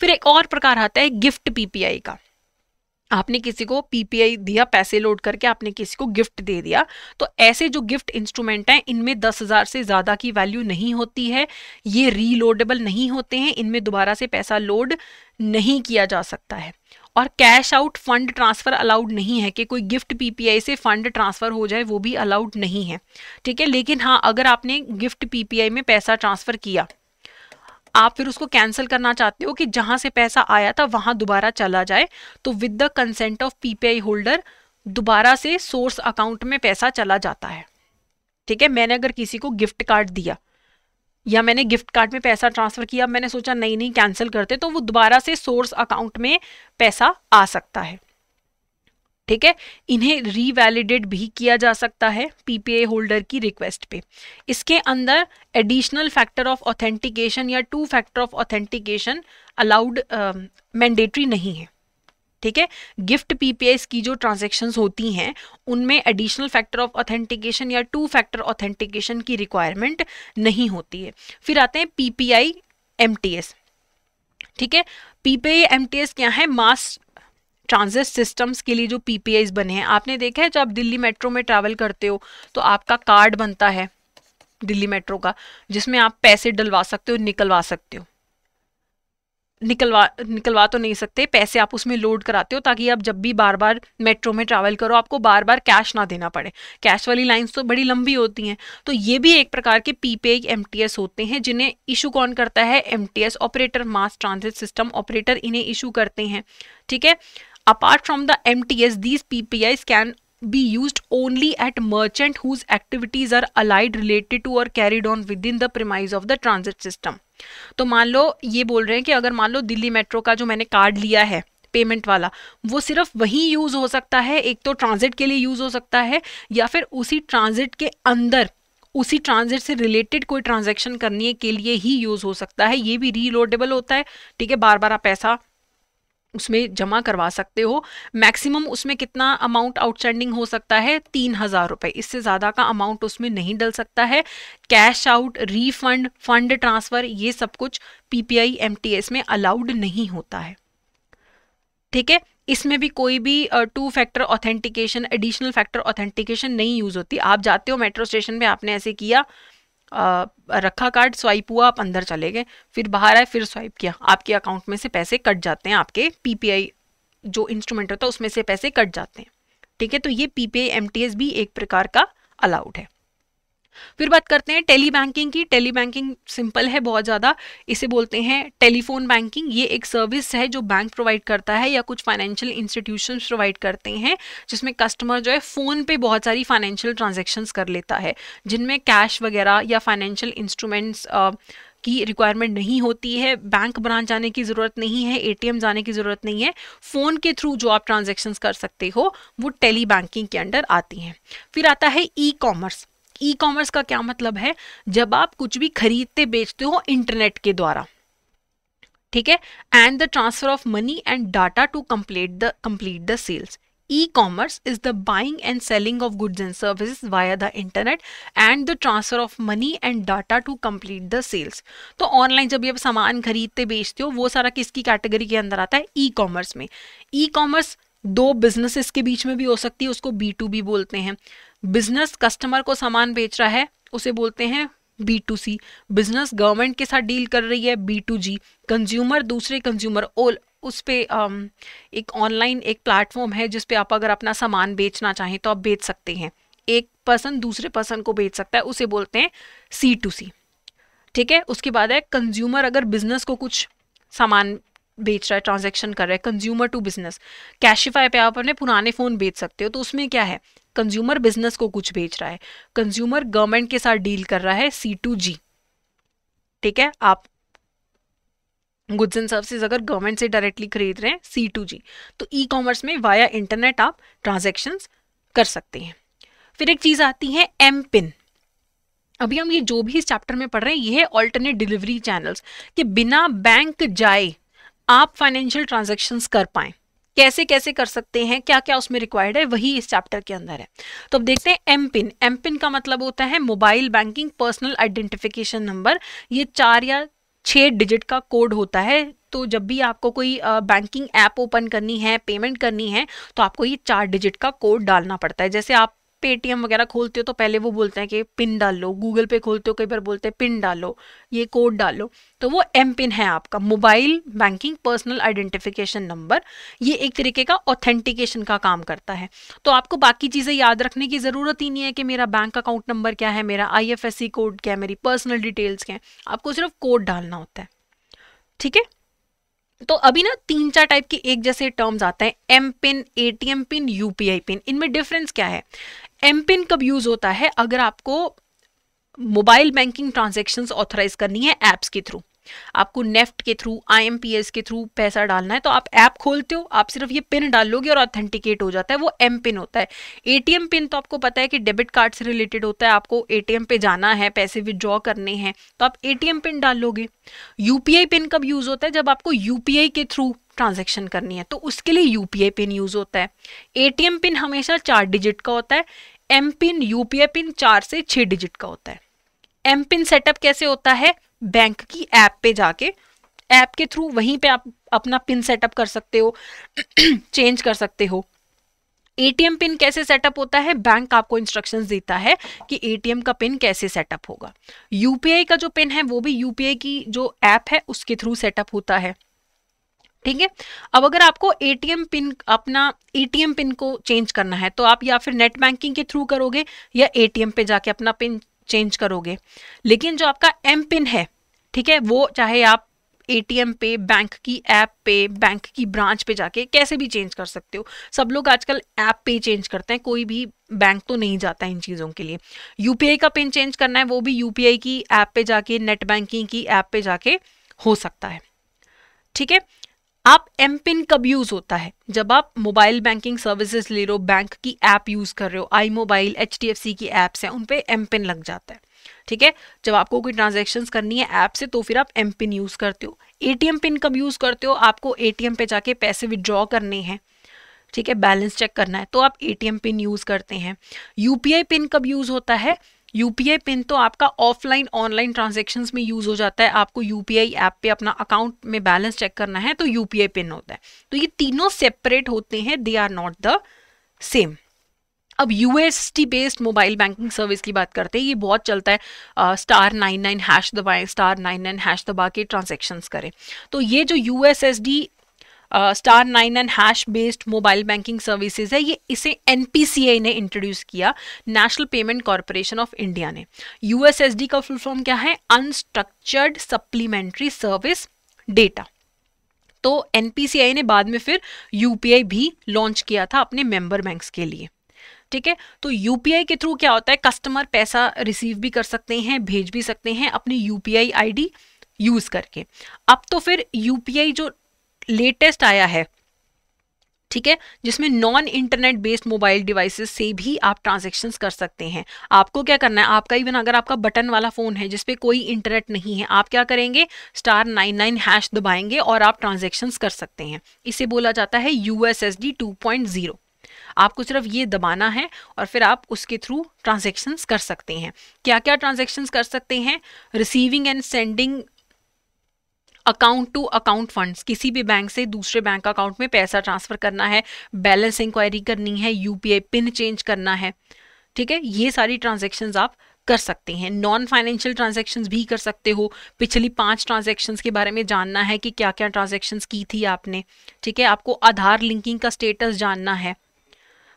फिर एक और प्रकार आता है गिफ्ट पीपीआई का आपने किसी को पीपीआई दिया पैसे लोड करके आपने किसी को गिफ्ट दे दिया तो ऐसे जो गिफ्ट इंस्ट्रूमेंट हैं इनमें दस हज़ार से ज़्यादा की वैल्यू नहीं होती है ये रीलोडेबल नहीं होते हैं इनमें दोबारा से पैसा लोड नहीं किया जा सकता है और cash out fund transfer allowed नहीं है कि कोई गिफ्ट पीपीआई से फंड ट्रांसफ़र हो जाए वो भी अलाउड नहीं है ठीक है लेकिन हाँ अगर आपने गिफ्ट पीपीआई में पैसा ट्रांसफ़र किया आप फिर उसको कैंसिल करना चाहते हो कि जहां से पैसा आया था वहां दोबारा चला जाए तो with the consent of PPI holder दोबारा से सोर्स अकाउंट में पैसा चला जाता है ठीक है मैंने अगर किसी को गिफ्ट कार्ड दिया या मैंने गिफ्ट कार्ड में पैसा ट्रांसफ़र किया मैंने सोचा नहीं नहीं कैंसिल करते तो वो दोबारा से सोर्स अकाउंट में पैसा आ सकता है ठीक है इन्हें रीवैलिडेट भी किया जा सकता है पीपीए होल्डर की रिक्वेस्ट पे इसके अंदर एडिशनल फैक्टर ऑफ ऑथेंटिकेशन या two factor of authentication allowed mandatory नहीं है ठीक है गिफ्ट पीपीएस की जो ट्रांजेक्शन होती हैं उनमें एडिशनल फैक्टर ऑफ ऑथेंटिकेशन या टू फैक्टर ऑथेंटिकेशन की रिक्वायरमेंट नहीं होती है फिर आते हैं पीपीआई एमटीएस ठीक है पीपीआई एमटीएस क्या है मास ट्रांजिट सिस्टम्स के लिए जो पीपीआई बने हैं आपने देखा है जब आप दिल्ली मेट्रो में ट्रैवल करते हो तो आपका कार्ड बनता है दिल्ली मेट्रो का जिसमें आप पैसे डलवा सकते हो निकलवा सकते हो निकलवा निकलवा तो नहीं सकते पैसे आप उसमें लोड कराते हो ताकि आप जब भी बार बार मेट्रो में ट्रैवल करो आपको बार बार कैश ना देना पड़े कैश वाली लाइंस तो बड़ी लंबी होती हैं तो ये भी एक प्रकार के पीपीआई एमटीएस होते हैं जिन्हें इशू कौन करता है MTS operator mass transit system operator इन्हें इशू करते हैं ठीक है apart from the MTS, these PPIs can be used only at merchant whose activities are allied related to or carried on within the premise of the transit system. तो मान लो ये बोल रहे हैं कि अगर मान लो दिल्ली मेट्रो का जो मैंने कार्ड लिया है पेमेंट वाला वो सिर्फ वही यूज़ हो सकता है एक तो ट्रांजिट के लिए यूज़ हो सकता है या फिर उसी ट्रांजिट के अंदर उसी ट्रांजिट से रिलेटेड कोई ट्रांजेक्शन करने के लिए ही यूज़ हो सकता है ये भी रीलोडेबल होता है ठीक है बार बार आप पैसा उसमें जमा करवा सकते हो मैक्सिमम उसमें कितना अमाउंट आउटस्टैंडिंग हो सकता है तीन हज़ार रुपए इससे ज़्यादा का अमाउंट उसमें नहीं डल सकता है cash out refund fund transfer ये सब कुछ पीपीआई एमटीएस में अलाउड नहीं होता है ठीक है इसमें भी कोई भी two factor authentication additional factor authentication नहीं यूज़ होती आप जाते हो मेट्रो स्टेशन पे आपने ऐसे किया रखा कार्ड स्वाइप हुआ आप अंदर चले गए फिर बाहर आए फिर स्वाइप किया आपके अकाउंट में से पैसे कट जाते हैं आपके पीपीआई जो इंस्ट्रूमेंट होता है उसमें से पैसे कट जाते हैं ठीक है तो ये पीपीआई एमटीएस भी एक प्रकार का अलाउड है फिर बात करते हैं टेली बैंकिंग की टेली बैंकिंग सिंपल है बहुत ज़्यादा इसे बोलते हैं टेलीफोन बैंकिंग ये एक सर्विस है जो बैंक प्रोवाइड करता है या कुछ फाइनेंशियल इंस्टीट्यूशन प्रोवाइड करते हैं जिसमें कस्टमर जो है फ़ोन पे बहुत सारी फाइनेंशियल ट्रांजेक्शन्स कर लेता है जिनमें कैश वगैरह या फाइनेंशियल इंस्ट्रूमेंट्स की रिक्वायरमेंट नहीं होती है बैंक ब्रांच जाने की ज़रूरत नहीं है एटीएम जाने की ज़रूरत नहीं है फ़ोन के थ्रू जो आप ट्रांजेक्शन्स कर सकते हो वो टेली बैंकिंग के अंडर आती हैं फिर आता है ई कॉमर्स ई कॉमर्स का क्या मतलब है जब आप कुछ भी खरीदते बेचते हो इंटरनेट के द्वारा ठीक है and the transfer of money and data to complete the complete the sales e commerce is the buying and selling of goods and service via the internet and the transfer of money and data to complete the sales तो online जब ये आप सामान खरीदते बेचते हो वो सारा किसकी कैटेगरी के अंदर आता है e कॉमर्स में e कॉमर्स दो बिजनेसेस के बीच में भी हो सकती है उसको बी टू बी बोलते हैं बिजनेस कस्टमर को सामान बेच रहा है उसे बोलते हैं B to C business government के साथ डील कर रही है बी टू जी कंज्यूमर दूसरे कंज्यूमर ओल उस पर um, एक ऑनलाइन एक प्लेटफॉर्म है जिस पे आप अगर अपना सामान बेचना चाहें तो आप बेच सकते हैं एक पर्सन दूसरे पर्सन को बेच सकता है उसे बोलते हैं सी टू सी ठीक है उसके बाद है कंज्यूमर अगर बिजनेस को कुछ सामान बेच रहा है ट्रांजेक्शन कर रहा है कंज्यूमर टू बिजनेस कैशिफाई पे आप अपने पुराने फ़ोन बेच सकते हो तो उसमें क्या है कंज्यूमर बिजनेस को कुछ बेच रहा है कंज्यूमर गवर्नमेंट के साथ डील कर रहा है सी टू जी ठीक है आप गुड्स एंड सर्विसेज अगर गवर्नमेंट से डायरेक्टली खरीद रहे हैं सी टू जी तो ई कॉमर्स में वाया इंटरनेट आप ट्रांजेक्शन कर सकते हैं फिर एक चीज़ आती है एम पिन अभी हम ये जो भी इस चैप्टर में पढ़ रहे हैं ये है ऑल्टरनेट डिलीवरी चैनल्स कि बिना बैंक जाए आप फाइनेंशियल ट्रांजेक्शन्स कर पाएं कैसे कैसे कर सकते हैं क्या क्या उसमें रिक्वायर्ड है वही इस चैप्टर के अंदर है तो अब देखते हैं एम पिन एम पिन का मतलब होता है mobile banking personal identification number ये चार या छः डिजिट का कोड होता है तो जब भी आपको कोई बैंकिंग ऐप ओपन करनी है पेमेंट करनी है तो आपको ये चार डिजिट का कोड डालना पड़ता है जैसे आप पेटीएम वगैरह खोलते हो तो पहले वो बोलते हैं कि पिन डाल लो गूगल पे खोलते हो कई बार बोलते हैं पिन डालो ये कोड डालो तो वो एम पिन है आपका mobile banking personal identification number ये एक तरीके का ऑथेंटिकेशन का काम करता है तो आपको बाकी चीज़ें याद रखने की ज़रूरत ही नहीं है कि मेरा बैंक अकाउंट नंबर क्या है मेरा आई कोड क्या है मेरी पर्सनल डिटेल्स क्या है आपको सिर्फ कोड डालना होता है ठीक है तो अभी ना तीन चार टाइप के एक जैसे टर्म्स आते हैं M PIN A T M PIN UPI PIN इनमें डिफरेंस क्या है एम पिन कब यूज होता है अगर आपको मोबाइल बैंकिंग ट्रांजेक्शन ऑथोराइज करनी है एप्स के थ्रू आपको नेफ्ट के थ्रू आईएमपीएस के थ्रू पैसा डालना है तो आप ऐप खोलते हो आप सिर्फ ये पिन डाल लोगे और ऑथेंटिकेट हो जाता है वो एम पिन होता है एटीएम पिन तो आपको पता है कि डेबिट कार्ड से रिलेटेड होता है आपको एटीएम पे जाना है पैसे विदड्रॉ करने हैं तो आप एटीएम पिन डाल लोगे यूपीआई पिन कब यूज होता है जब आपको यूपीआई के थ्रू ट्रांजेक्शन करनी है तो उसके लिए यूपीआई पिन यूज होता है एटीएम पिन हमेशा चार डिजिट का होता है एम पिन यूपीआई पिन चार से छह डिजिट का होता है एम पिन सेटअप कैसे होता है बैंक की ऐप पे जाके ऐप के थ्रू वहीं पे आप अपना पिन सेटअप कर सकते हो चेंज कर सकते हो एटीएम पिन कैसे सेटअप होता है बैंक आपको इंस्ट्रक्शंस देता है कि एटीएम का पिन कैसे सेटअप होगा यूपीआई का जो पिन है वो भी यूपीआई की जो ऐप है उसके थ्रू सेटअप होता है ठीक है अब अगर आपको एटीएम पिन अपना एटीएम पिन को चेंज करना है तो आप या फिर नेट बैंकिंग के थ्रू करोगे या एटीएम पे जाके अपना पिन चेंज करोगे लेकिन जो आपका एम पिन है ठीक है वो चाहे आप ए पे बैंक की ऐप पे बैंक की ब्रांच पे जाके कैसे भी चेंज कर सकते हो सब लोग आजकल ऐप पे चेंज करते हैं कोई भी बैंक तो नहीं जाता इन चीज़ों के लिए यूपीआई का पिन चेंज करना है वो भी यूपीआई की ऐप पे जाके नेट बैंकिंग की ऐप पे जाके हो सकता है ठीक है आप एम पिन कब यूज होता है जब आप मोबाइल बैंकिंग सर्विसेज ले रहे हो बैंक की ऐप यूज कर रहे हो iMobile H D F C की ऐप्स हैं उन पर एम पिन लग जाता है ठीक है जब आपको कोई ट्रांजेक्शन करनी है ऐप से तो फिर आप एम पिन यूज करते हो ए टी एम पिन कब यूज करते हो आपको ए टी एम पे जाके पैसे विड्रॉ करने हैं ठीक है बैलेंस चेक करना है तो आप A T M PIN use करते हैं यूपीआई पिन कब यूज होता है यूपीआई पिन तो आपका ऑफलाइन ऑनलाइन ट्रांजेक्शन में यूज़ हो जाता है आपको यूपीआई ऐप पे अपना अकाउंट में बैलेंस चेक करना है तो यूपीआई पिन होता है तो ये तीनों सेपरेट होते हैं they are not the same अब USSD based mobile banking service की बात करते हैं ये बहुत चलता है आ, स्टार नाइन नाइन हैश दबाएं स्टार नाइन नाइन हैश दबा के ट्रांजेक्शन्स करें तो ये जो you star nine and hash based mobile banking services है ये इसे एन ने इंट्रोड्यूस किया national payment corporation of India ने यूएसएसडी का फुल फॉर्म क्या है अनस्ट्रक्चर्ड सप्लीमेंट्री सर्विस डेटा तो एन ने बाद में फिर यू भी लॉन्च किया था अपने मेंबर बैंक्स के लिए ठीक है तो यूपीआई के थ्रू क्या होता है कस्टमर पैसा रिसीव भी कर सकते हैं भेज भी सकते हैं अपनी यूपीआई आईडी यूज करके अब तो फिर यूपीआई जो लेटेस्ट आया है ठीक है जिसमें non internet based mobile devices से भी आप ट्रांजेक्शन कर सकते हैं आपको क्या करना है आपका इवन अगर आपका बटन वाला फ़ोन है जिसपे कोई इंटरनेट नहीं है आप क्या करेंगे स्टार नाइन नाइन हैश दबाएंगे और आप ट्रांजेक्शन कर सकते हैं इसे बोला जाता है यूएसएसडी टू पॉइंट ज़ीरो आपको सिर्फ ये दबाना है और फिर आप उसके थ्रू ट्रांजेक्शन कर सकते हैं क्या क्या ट्रांजेक्शन कर सकते हैं receiving and sending account to account funds किसी भी बैंक से दूसरे बैंक अकाउंट में पैसा ट्रांसफर करना है बैलेंस इंक्वायरी करनी है यूपीआई पिन चेंज करना है ठीक है ये सारी ट्रांजेक्शन आप कर सकते हैं नॉन फाइनेंशियल ट्रांजेक्शन्स भी कर सकते हो पिछली पांच ट्रांजेक्शन्स के बारे में जानना है कि क्या क्या ट्रांजेक्शन्स की थी आपने ठीक है आपको आधार लिंकिंग का स्टेटस जानना है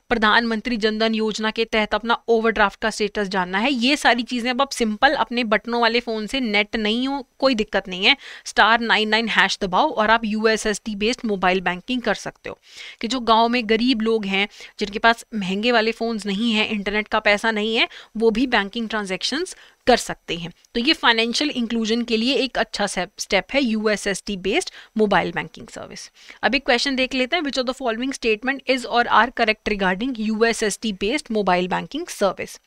प्रधानमंत्री जनधन योजना के तहत अपना ओवरड्राफ्ट का स्टेटस जानना है ये सारी चीज़ें अब आप सिंपल अपने बटनों वाले फ़ोन से नेट नहीं हो कोई दिक्कत नहीं है स्टार नाइन नाइन हैश दबाओ और आप यू बेस्ड मोबाइल बैंकिंग कर सकते हो कि जो गाँव में गरीब लोग हैं जिनके पास महंगे वाले फोन नहीं है इंटरनेट का पैसा नहीं है वो भी बैंकिंग ट्रांजेक्शन कर सकते हैं तो ये फाइनेंशियल इंक्लूजन के लिए एक अच्छा स्टेप है USSD based mobile banking service अब एक क्वेश्चन देख लेते हैं which of the following statement is or are correct regarding USSD based mobile banking service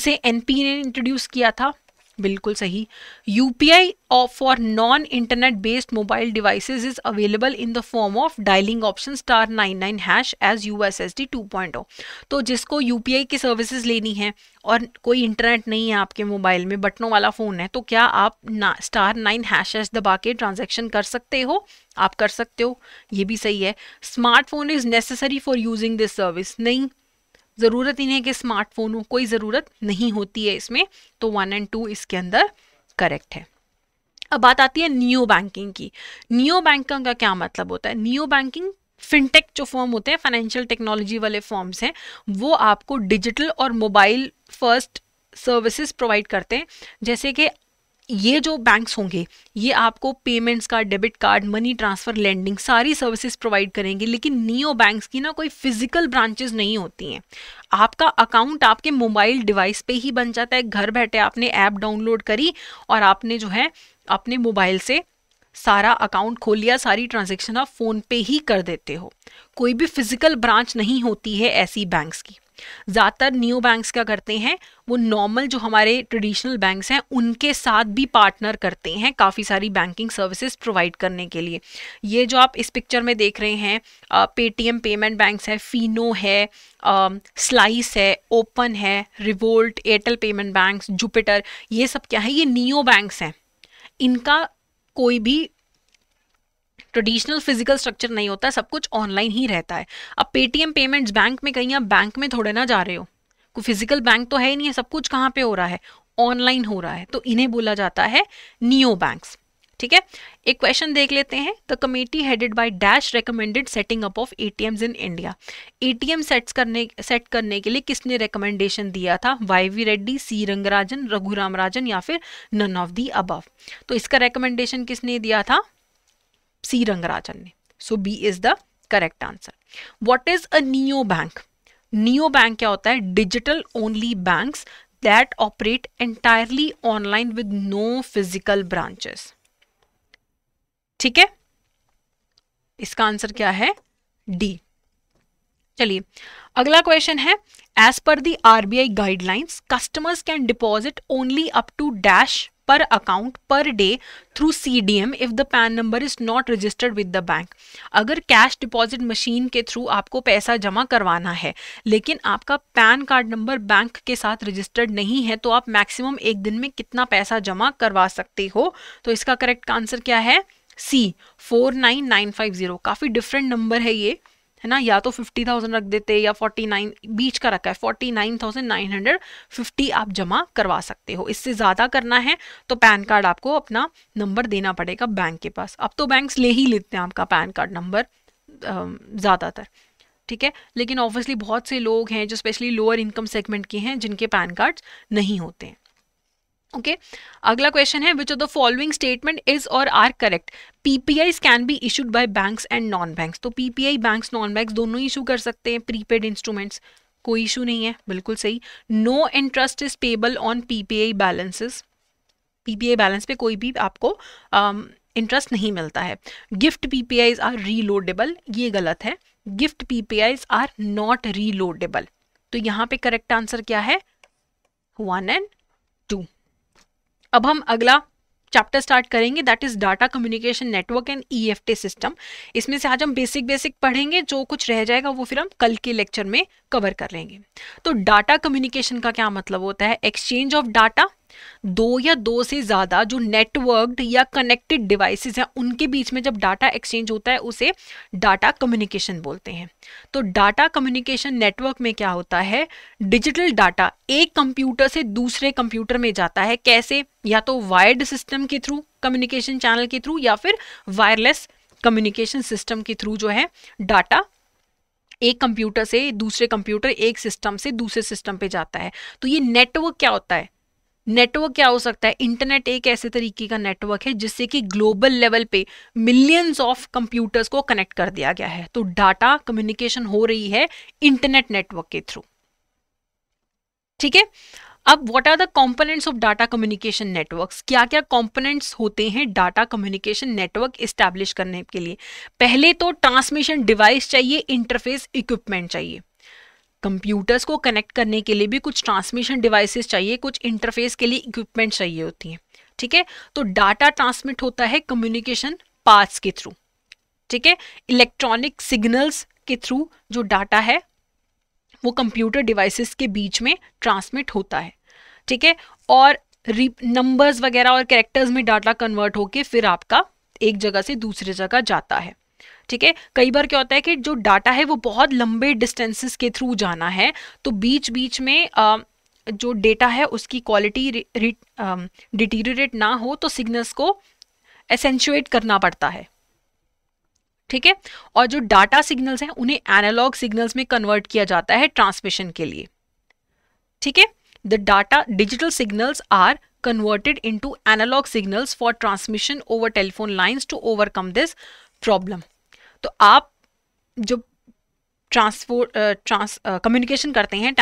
इसे एनपी ने इंट्रोड्यूस किया था बिल्कुल सही U P I for non internet based mobile devices is available in the form of dialling option star nine nine hash as U S S D two point O तो जिसको you P आई की services लेनी है और कोई internet नहीं है आपके मोबाइल में बटनों वाला फ़ोन है तो क्या आप ना स्टार नाइन हैश एस दबा के ट्रांजेक्शन कर सकते हो आप कर सकते हो ये भी सही है smartphone is necessary for using this service नहीं ज़रूरत ही नहीं है कि स्मार्टफोन कोई ज़रूरत नहीं होती है इसमें तो वन एंड टू इसके अंदर करेक्ट है अब बात आती है नियो बैंकिंग की नियो बैंकिंग का क्या मतलब होता है नियो बैंकिंग फिनटेक जो फॉर्म होते हैं फाइनेंशियल टेक्नोलॉजी वाले फॉर्म्स हैं वो आपको डिजिटल और मोबाइल फर्स्ट सर्विसेज प्रोवाइड करते हैं जैसे कि ये जो बैंक्स होंगे ये आपको पेमेंट्स का debit card money transfer lending सारी सर्विसेज प्रोवाइड करेंगे लेकिन नियो बैंक्स की ना कोई फिजिकल ब्रांचेस नहीं होती हैं आपका अकाउंट आपके मोबाइल डिवाइस पे ही बन जाता है घर बैठे आपने ऐप डाउनलोड करी और आपने जो है अपने मोबाइल से सारा अकाउंट खोल लिया सारी ट्रांजेक्शन आप फ़ोन पे ही कर देते हो कोई भी फिजिकल ब्रांच नहीं होती है ऐसी बैंक्स की ज़्यादातर न्यू बैंक्स क्या करते हैं वो नॉर्मल जो हमारे ट्रेडिशनल बैंक्स हैं उनके साथ भी पार्टनर करते हैं काफ़ी सारी बैंकिंग सर्विसेज प्रोवाइड करने के लिए ये जो आप इस पिक्चर में देख रहे हैं पेटीएम पेमेंट बैंक्स है फिनो है स्लाइस है ओपन है Revolut Airtel payment banks Jupiter ये सब क्या है ये नियो बैंक्स हैं इनका कोई भी ट्रेडिशनल फिजिकल स्ट्रक्चर नहीं होता है सब कुछ ऑनलाइन ही रहता है अब पेटीएम पेमेंट्स बैंक में कहीं आप बैंक में थोड़े ना जा रहे हो कोई फिजिकल बैंक तो है ही नहीं है सब कुछ कहाँ पे हो रहा है ऑनलाइन हो रहा है तो इन्हें बोला जाता है नियो बैंक्स ठीक है एक क्वेश्चन देख लेते हैं the committee headed by dash recommended setting up of a in India a sets करने सेट करने के लिए किसने रिकमेंडेशन दिया था Y V Reddy C Rangarajan Raghuram Rajan या फिर नन ऑफ दी अबव तो इसका रिकमेंडेशन किसने दिया था सी रंगराजन ने so B is the correct answer what is a neo bank neo bank क्या होता है digital only bank that operate entirely online with no physical branches ठीक है इसका आंसर क्या है डी चलिए अगला क्वेश्चन है as per the RBI guidelines customers can deposit only up to dash per day through C D M if the PAN number is not registered with the bank अगर cash deposit machine के थ्रू आपको पैसा जमा करवाना है लेकिन आपका पैन कार्ड नंबर बैंक के साथ रजिस्टर्ड नहीं है तो आप मैक्सिमम एक दिन में कितना पैसा जमा करवा सकते हो तो इसका करेक्ट आंसर क्या है C four nine nine five zero काफ़ी डिफरेंट नंबर है ये है ना या तो फिफ्टी थाउजेंड रख देते या फोर्टी नाइन बीच का रखा है forty nine thousand nine hundred fifty आप जमा करवा सकते हो इससे ज़्यादा करना है तो पैन कार्ड आपको अपना नंबर देना पड़ेगा बैंक के पास अब तो बैंक्स ले ही लेते हैं आपका पैन कार्ड नंबर ज़्यादातर ठीक है लेकिन ऑब्वियसली बहुत से लोग हैं जो स्पेशली लोअर इनकम सेगमेंट के हैं जिनके पैन कार्ड नहीं होते हैं ओके okay? अगला क्वेश्चन है which of the following statement is or are correct PPI can be issued by banks and non banks तो पीपीआई बैंक्स नॉन बैंक्स दोनों इशू कर सकते हैं प्रीपेड इंस्ट्रूमेंट्स कोई इशू नहीं है बिल्कुल सही no interest is payable on PPI balances PPI balance पे कोई भी आपको इंटरेस्ट um, नहीं मिलता है गिफ्ट पीपीआई आर रीलोडेबल ये गलत है gift PPI are not reloadable तो यहां पे करेक्ट आंसर क्या है वन एंड टू अब हम अगला चैप्टर स्टार्ट करेंगे that is data communication network and E F T system इसमें से आज हम बेसिक बेसिक पढ़ेंगे जो कुछ रह जाएगा वो फिर हम कल के लेक्चर में कवर कर लेंगे तो डाटा कम्युनिकेशन का क्या मतलब होता है एक्सचेंज ऑफ डाटा दो या दो से ज़्यादा जो नेटवर्कड या कनेक्टेड डिवाइसेस हैं उनके बीच में जब डाटा एक्सचेंज होता है उसे डाटा कम्युनिकेशन बोलते हैं तो डाटा कम्युनिकेशन नेटवर्क में क्या होता है डिजिटल डाटा एक कंप्यूटर से दूसरे कंप्यूटर में जाता है कैसे या तो वायर्ड सिस्टम के थ्रू कम्युनिकेशन चैनल के थ्रू या फिर वायरलेस कम्युनिकेशन सिस्टम के थ्रू जो है डाटा एक कंप्यूटर से दूसरे कंप्यूटर एक सिस्टम से दूसरे सिस्टम पे जाता है तो ये नेटवर्क क्या होता है नेटवर्क क्या हो सकता है इंटरनेट एक ऐसे तरीके का नेटवर्क है जिससे कि ग्लोबल लेवल पे मिलियंस ऑफ कंप्यूटर्स को कनेक्ट कर दिया गया है तो डाटा कम्युनिकेशन हो रही है इंटरनेट नेटवर्क के थ्रू ठीक है अब what are the components of data communication networks क्या क्या कंपोनेंट्स होते हैं डाटा कम्युनिकेशन नेटवर्क इस्टेब्लिश करने के लिए पहले तो ट्रांसमिशन डिवाइस चाहिए इंटरफेस इक्विपमेंट चाहिए कंप्यूटर्स को कनेक्ट करने के लिए भी कुछ ट्रांसमिशन डिवाइसेस चाहिए कुछ इंटरफेस के लिए इक्विपमेंट चाहिए होती हैं ठीक है तो डाटा ट्रांसमिट होता है कम्युनिकेशन पार्ट्स के थ्रू ठीक है इलेक्ट्रॉनिक सिग्नल्स के थ्रू जो डाटा है वो कंप्यूटर डिवाइसेस के बीच में ट्रांसमिट होता है ठीक है और नंबर्स वगैरह और कैरेक्टर्स में डाटा कन्वर्ट होके फिर आपका एक जगह से दूसरी जगह जाता है ठीक है कई बार क्या होता है कि जो डाटा है वो बहुत लंबे डिस्टेंसेस के थ्रू जाना है तो बीच बीच में आ, जो डेटा है उसकी क्वालिटी डिटीरिट ना हो तो सिग्नल्स को एसेंचुएट करना पड़ता है ठीक है और जो डाटा सिग्नल्स हैं उन्हें एनालॉग सिग्नल्स में कन्वर्ट किया जाता है ट्रांसमिशन के लिए ठीक है the data digital signals are converted into analog signals for transmission over telephone lines to overcome this problem तो आप जो ट्रांसपोर्ट ट्रांस कम्युनिकेशन करते हैं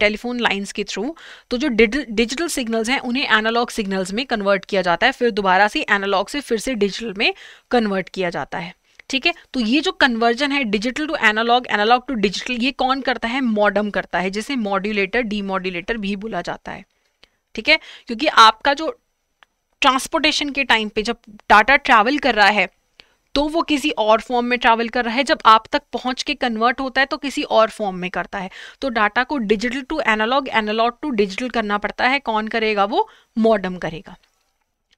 टेलीफोन लाइंस के थ्रू तो जो डिजिटल सिग्नल्स हैं उन्हें एनालॉग सिग्नल्स में कन्वर्ट किया जाता है फिर दोबारा से एनालॉग से फिर से डिजिटल में कन्वर्ट किया जाता है ठीक है तो ये जो कन्वर्जन है digital to analog analog to digital ये कौन करता है मॉडम करता है जिसे मॉड्यूलेटर डीमॉड्यूलेटर भी बोला जाता है ठीक है क्योंकि आपका जो ट्रांसपोर्टेशन के टाइम पे जब डाटा ट्रैवल कर रहा है तो वो किसी और फॉर्म में ट्रैवल कर रहा है जब आप तक पहुंच के कन्वर्ट होता है तो किसी और फॉर्म में करता है तो डाटा को digital to analog analog to digital करना पड़ता है कौन करेगा वो मॉडर्म करेगा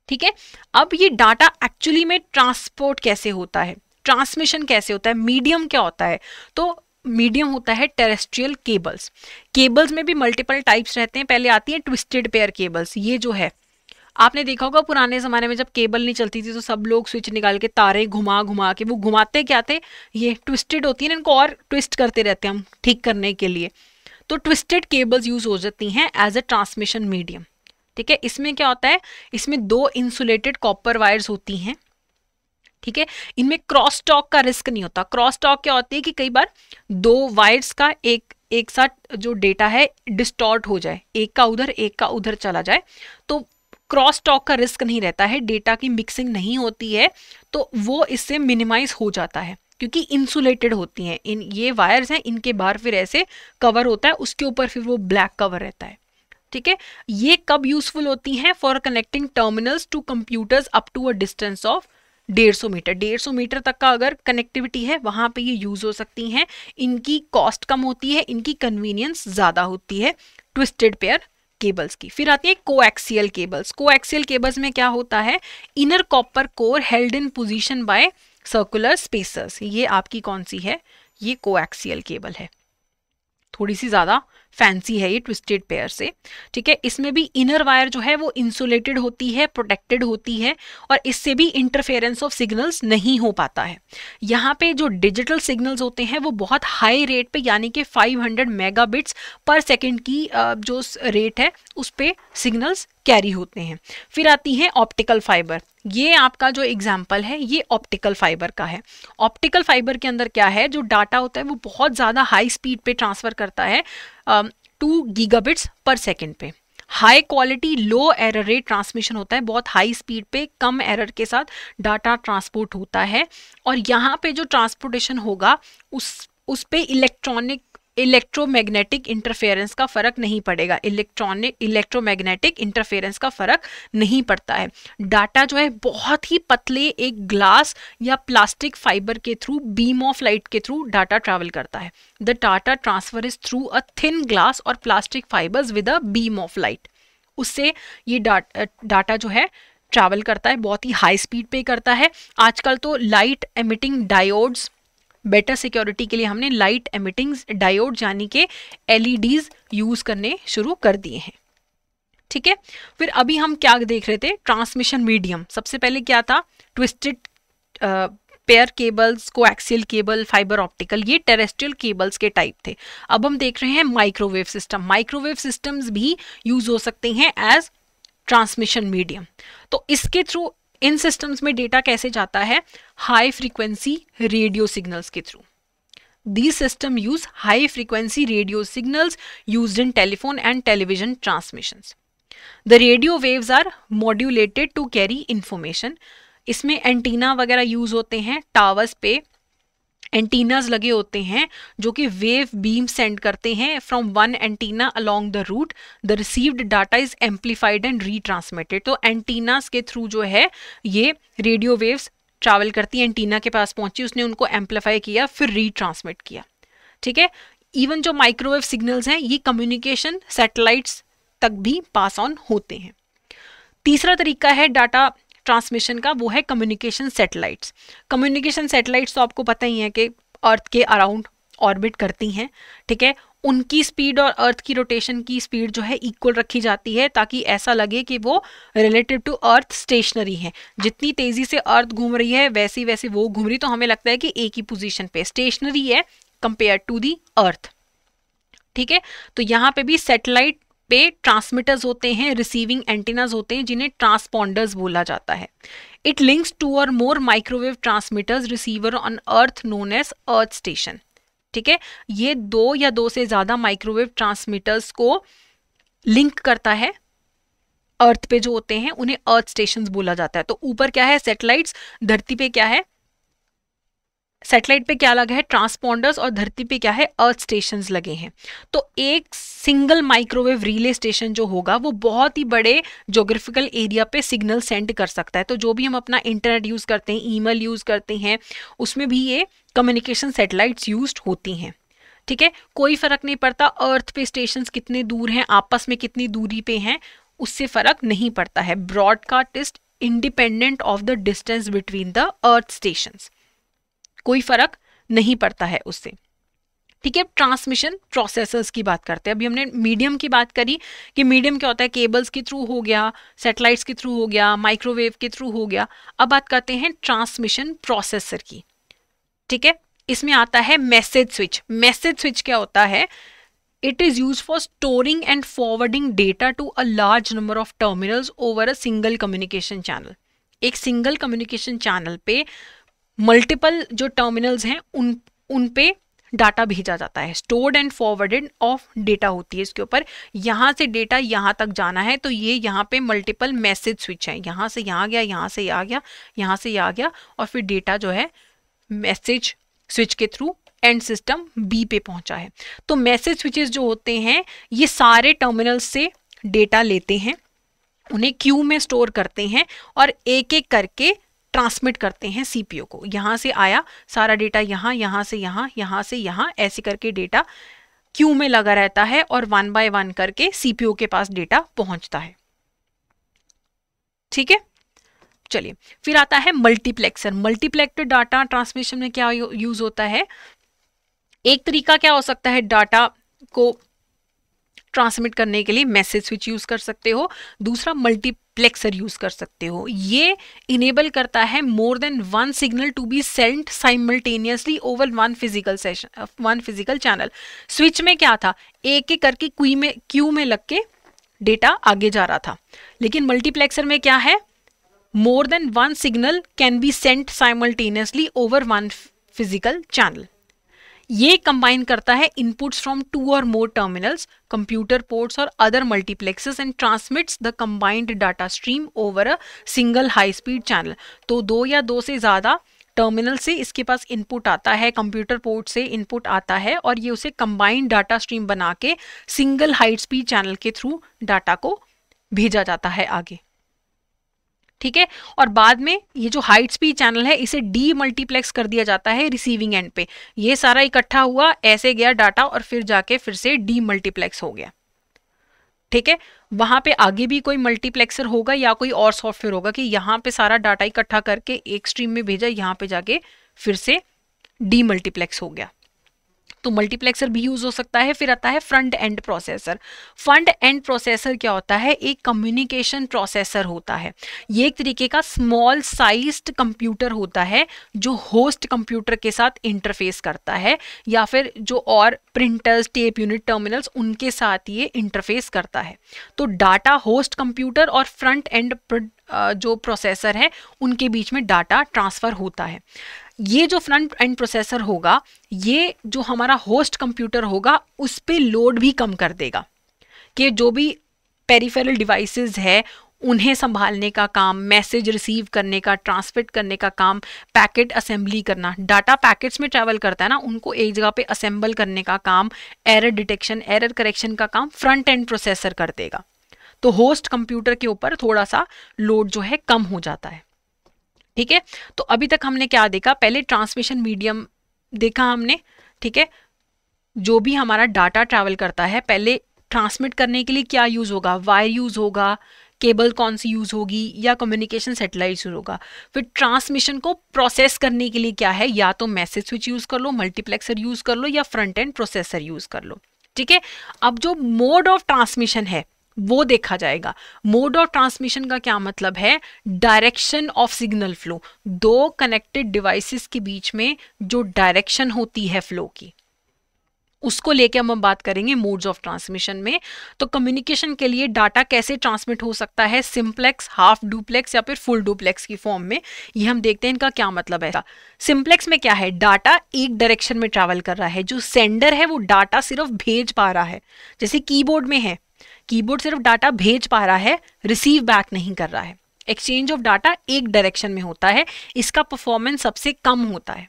ठीक है अब ये डाटा एक्चुअली में ट्रांसपोर्ट कैसे होता है ट्रांसमिशन कैसे होता है मीडियम क्या होता है तो मीडियम होता है टेरेस्ट्रियल केबल्स केबल्स में भी मल्टीपल टाइप्स रहते हैं पहले आती है ट्विस्टेड पेयर केबल्स ये जो है आपने देखा होगा पुराने ज़माने में जब केबल नहीं चलती थी तो सब लोग स्विच निकाल के तारे घुमा घुमा के वो घुमाते क्या थे ये ट्विस्टेड होती है इनको और ट्विस्ट करते रहते हैं हम ठीक करने के लिए तो ट्विस्टेड केबल्स यूज़ हो जाती हैं एज ए ट्रांसमिशन मीडियम ठीक है इसमें क्या होता है इसमें दो इंसुलेटेड कॉपर वायर्स होती हैं ठीक है इनमें क्रॉस टॉक का रिस्क नहीं होता क्रॉस टॉक क्या होती है कि कई बार दो वायर्स का एक एक साथ जो डेटा है डिस्टॉर्ट हो जाए एक का उधर एक का उधर चला जाए तो क्रॉस टॉक का रिस्क नहीं रहता है डेटा की मिक्सिंग नहीं होती है तो वो इससे मिनिमाइज हो जाता है क्योंकि इंसुलेटेड होती हैं इन ये वायर्स हैं इनके बाहर फिर ऐसे कवर होता है उसके ऊपर फिर वो ब्लैक कवर रहता है ठीक है ये कब यूजफुल होती हैं for connecting terminals to computers up to a distance of डेढ़ सौ मीटर डेढ़ सौ मीटर तक का अगर कनेक्टिविटी है वहाँ पे ये यूज़ हो सकती हैं इनकी कॉस्ट कम होती है इनकी कन्वीनियंस ज़्यादा होती है ट्विस्टेड पेयर केबल्स की फिर आती है कोएक्सियल केबल्स कोएक्सियल केबल्स में क्या होता है inner copper core held in position by circular spacers ये आपकी कौन सी है ये कोएक्सियल केबल है थोड़ी सी ज़्यादा फैंसी है ये ट्विस्टेड पेयर से ठीक है इसमें भी इनर वायर जो है वो इंसुलेटेड होती है प्रोटेक्टेड होती है और इससे भी इंटरफेरेंस ऑफ सिग्नल्स नहीं हो पाता है यहाँ पे जो डिजिटल सिग्नल्स होते हैं वो बहुत हाई रेट पे यानी कि 500 मेगाबिट्स पर सेकंड की जो रेट है उस पर सिग्नल्स कैरी होते हैं फिर आती है ऑप्टिकल फाइबर ये आपका जो एग्जाम्पल है ये ऑप्टिकल फाइबर का है ऑप्टिकल फाइबर के अंदर क्या है जो डाटा होता है वो बहुत ज़्यादा हाई स्पीड पे ट्रांसफ़र करता है टू गीगाबिट्स पर सेकेंड पे high quality low error rate transmission होता है बहुत हाई स्पीड पे कम एरर के साथ डाटा ट्रांसपोर्ट होता है और यहाँ पे जो ट्रांसपोर्टेशन होगा उस उस पर इलेक्ट्रॉनिक इलेक्ट्रोमैग्नेटिक इंटरफेरेंस का फर्क नहीं पड़ेगा इलेक्ट्रॉनिक इलेक्ट्रोमैग्नेटिक इंटरफेरेंस का फर्क नहीं पड़ता है डाटा जो है बहुत ही पतले एक ग्लास या प्लास्टिक फाइबर के थ्रू बीम ऑफ लाइट के थ्रू डाटा ट्रैवल करता है the data transfer is through a thin glass और plastic fibres with a beam of light उससे ये डाटा डाटा जो है ट्रैवल करता है बहुत ही हाई स्पीड पे करता है आजकल तो light emitting diodes better security के लिए हमने लाइट एमिटिंग डायोड यानी के एल यूज़ e करने शुरू कर दिए हैं ठीक है फिर अभी हम क्या देख रहे थे ट्रांसमिशन मीडियम सबसे पहले क्या था twisted pair cables coaxial cable fibre optical ये टेरेस्ट्रियल केबल्स के टाइप थे अब हम देख रहे हैं माइक्रोवेव सिस्टम माइक्रोवेव सिस्टम्स भी यूज हो सकते हैं एज ट्रांसमिशन मीडियम तो इसके थ्रू इन सिस्टम्स में डेटा कैसे जाता है हाई फ्रीक्वेंसी रेडियो सिग्नल्स के through the system use high frequency radio signals use in telephone and television transmission the radio waves are modulated to carry information इसमें antenna वगैरह यूज होते हैं टावर्स पे एंटीनाज लगे होते हैं जो कि वेव बीम सेंड करते हैं from one antenna along the route the received data is amplified and retransmitted तो एंटीनाज के थ्रू जो है ये रेडियो वेव्स ट्रैवल करती एंटीना के पास पहुंची उसने उनको एम्पलीफाई किया फिर रीट्रांसमिट किया ठीक है इवन जो माइक्रोवेव सिग्नल्स हैं ये कम्युनिकेशन सैटेलाइट्स तक भी पास ऑन होते हैं तीसरा तरीका है डाटा ट्रांसमिशन का वो है कम्युनिकेशन सेटेलाइट्स कम्युनिकेशन सेटेलाइट्स तो आपको पता ही है कि अर्थ के अराउंड ऑर्बिट करती हैं ठीक है उनकी स्पीड और अर्थ की रोटेशन की स्पीड जो है इक्वल रखी जाती है ताकि ऐसा लगे कि वो रिलेटिव टू अर्थ स्टेशनरी है जितनी तेज़ी से अर्थ घूम रही है वैसी वैसी वो घूम रही तो हमें लगता है कि एक ही पोजीशन पे स्टेशनरी है कंपेयर टू दी अर्थ ठीक है तो यहाँ पे भी सेटेलाइट पे ट्रांसमिटर्स होते हैं रिसीविंग एंटीनाज होते हैं जिन्हें ट्रांसपॉन्डर्स बोला जाता है it links two or more microwave transmitters receiver on earth known as earth station ठीक है ये दो या दो से ज़्यादा माइक्रोवेव ट्रांसमीटर्स को लिंक करता है अर्थ पे जो होते हैं उन्हें अर्थ स्टेशन बोला जाता है तो ऊपर क्या है सेटेलाइट्स धरती पे क्या है सेटेलाइट पे क्या लगा है ट्रांसपोंडर्स और धरती पे क्या है अर्थ स्टेशन लगे हैं तो एक सिंगल माइक्रोवेव रिले स्टेशन जो होगा वो बहुत ही बड़े जोग्राफिकल एरिया पे सिग्नल सेंड कर सकता है तो जो भी हम अपना इंटरनेट यूज़ करते हैं ईमेल यूज़ करते हैं उसमें भी ये कम्युनिकेशन सेटेलाइट्स यूज होती हैं ठीक है कोई फ़र्क नहीं पड़ता अर्थ पे स्टेशन कितने दूर हैं आपस में कितनी दूरी पे हैं उससे फ़र्क नहीं पड़ता है broadcast is independent of the distance between the earth stations कोई फर्क नहीं पड़ता है उससे ठीक है ट्रांसमिशन प्रोसेसर्स की बात करते हैं अभी हमने मीडियम की बात करी कि मीडियम क्या होता है केबल्स के थ्रू हो गया सेटेलाइट्स के थ्रू हो गया माइक्रोवेव के थ्रू हो गया अब बात करते हैं ट्रांसमिशन प्रोसेसर की ठीक है इसमें आता है मैसेज स्विच मैसेज स्विच क्या होता है it is use for storing and forwarding data to a large number of terminals over a single communication channel एक सिंगल कम्युनिकेशन चैनल पे मल्टीपल जो टर्मिनल्स हैं उन उन पे डाटा भेजा जाता है stored and forwarded of data होती है इसके ऊपर यहाँ से डेटा यहाँ तक जाना है तो ये यहाँ पे मल्टीपल मैसेज स्विच है यहाँ से यहाँ गया यहाँ से यहाँ गया यहाँ से यहाँ गया और फिर डेटा जो है मैसेज स्विच के थ्रू एंड सिस्टम बी पे पहुँचा है तो मैसेज स्विचेस जो होते हैं ये सारे टर्मिनल्स से डेटा लेते हैं उन्हें क्यू में स्टोर करते हैं और एक एक करके ट्रांसमिट करते हैं सीपीओ को यहाँ से आया सारा डेटा यहाँ यहाँ से यहाँ यहाँ से यहाँ ऐसे करके डेटा क्यू में लगा रहता है और वन बाय वन करके सीपीओ के पास डेटा पहुंचता है ठीक है चलिए फिर आता है मल्टीप्लेक्सर मल्टीप्लेक्टर डाटा ट्रांसमिशन में क्या यूज होता है एक तरीका क्या हो सकता है डाटा को ट्रांसमिट करने के लिए मैसेज स्विच यूज़ कर सकते हो दूसरा मल्टीप्लेक्सर यूज़ कर सकते हो ये इनेबल करता है more than one signal to be sent simultaneously over one physical session one physical channel switch में क्या था एक एक करके क्यू में क्यू में लग के डेटा आगे जा रहा था लेकिन मल्टीप्लेक्सर में क्या है more than one signal can be sent simultaneously over one physical channel ये कंबाइन करता है inputs from two or more terminals computer ports or other multiplexes and transmits the combined data stream over a single high speed channel तो दो या दो से ज़्यादा terminal से इसके पास इनपुट आता है कंप्यूटर पोर्ट से इनपुट आता है और ये उसे कंबाइंड डाटा स्ट्रीम बना के सिंगल हाई स्पीड चैनल के थ्रू डाटा को भेजा जाता है आगे ठीक है और बाद में ये जो हाइट स्पीड चैनल है इसे डी मल्टीप्लेक्स कर दिया जाता है रिसीविंग एंड पे ये सारा इकट्ठा हुआ ऐसे गया डाटा और फिर जाके फिर से डी मल्टीप्लेक्स हो गया ठीक है वहां पे आगे भी कोई मल्टीप्लेक्सर होगा या कोई और सॉफ्टवेयर होगा कि यहां पे सारा डाटा इकट्ठा करके एक स्ट्रीम में भेजा यहां पे जाके फिर से डी मल्टीप्लेक्स हो गया तो मल्टीप्लेक्सर भी यूज हो सकता है फिर आता है front end processor front end processor क्या होता है एक कम्युनिकेशन प्रोसेसर होता है ये एक तरीके का स्मॉल साइज्ड कंप्यूटर होता है जो होस्ट कंप्यूटर के साथ इंटरफेस करता है या फिर जो और प्रिंटर्स टेप यूनिट टर्मिनल्स उनके साथ ये इंटरफेस करता है तो डाटा होस्ट कंप्यूटर और फ्रंट एंड जो प्रोसेसर है उनके बीच में डाटा ट्रांसफ़र होता है ये जो फ्रंट एंड प्रोसेसर होगा ये जो हमारा होस्ट कंप्यूटर होगा उस पर लोड भी कम कर देगा कि जो भी पेरीफेरल डिवाइसेस है उन्हें संभालने का काम मैसेज रिसीव करने का ट्रांसमिट करने का काम पैकेट असेंबली करना डाटा पैकेट्स में ट्रैवल करता है ना उनको एक जगह पे असेंबल करने का काम एरर डिटेक्शन एरर करेक्शन का काम फ्रंट एंड प्रोसेसर कर देगा तो होस्ट कंप्यूटर के ऊपर थोड़ा सा लोड जो है कम हो जाता है ठीक है तो अभी तक हमने क्या देखा पहले ट्रांसमिशन मीडियम देखा हमने ठीक है जो भी हमारा डाटा ट्रैवल करता है पहले ट्रांसमिट करने के लिए क्या यूज़ होगा वायर यूज़ होगा केबल कौन सी यूज़ होगी या कम्युनिकेशन सेटेलाइट यूज होगा फिर ट्रांसमिशन को प्रोसेस करने के लिए क्या है या तो मैसेज स्विच यूज़ कर लो मल्टीप्लेक्सर यूज़ कर लो या फ्रंट एंड प्रोसेसर यूज़ कर लो ठीक है अब जो मोड ऑफ ट्रांसमिशन है वो देखा जाएगा मोड ऑफ ट्रांसमिशन का क्या मतलब है डायरेक्शन ऑफ सिग्नल फ्लो दो कनेक्टेड डिवाइसेस के बीच में जो डायरेक्शन होती है फ्लो की उसको लेके हम हम बात करेंगे मोड्स ऑफ ट्रांसमिशन में तो कम्युनिकेशन के लिए डाटा कैसे ट्रांसमिट हो सकता है सिम्प्लेक्स हाफ डुप्लेक्स या फिर फुल डुप्लेक्स की फॉर्म में ये हम देखते हैं इनका क्या मतलब है सिम्प्लेक्स में क्या है डाटा एक डायरेक्शन में ट्रैवल कर रहा है जो सेंडर है वो डाटा सिर्फ भेज पा रहा है जैसे कीबोर्ड में है कीबोर्ड सिर्फ डाटा भेज पा रहा है रिसीव बैक नहीं कर रहा है एक्सचेंज ऑफ डाटा एक डायरेक्शन में होता है इसका परफॉर्मेंस सबसे कम होता है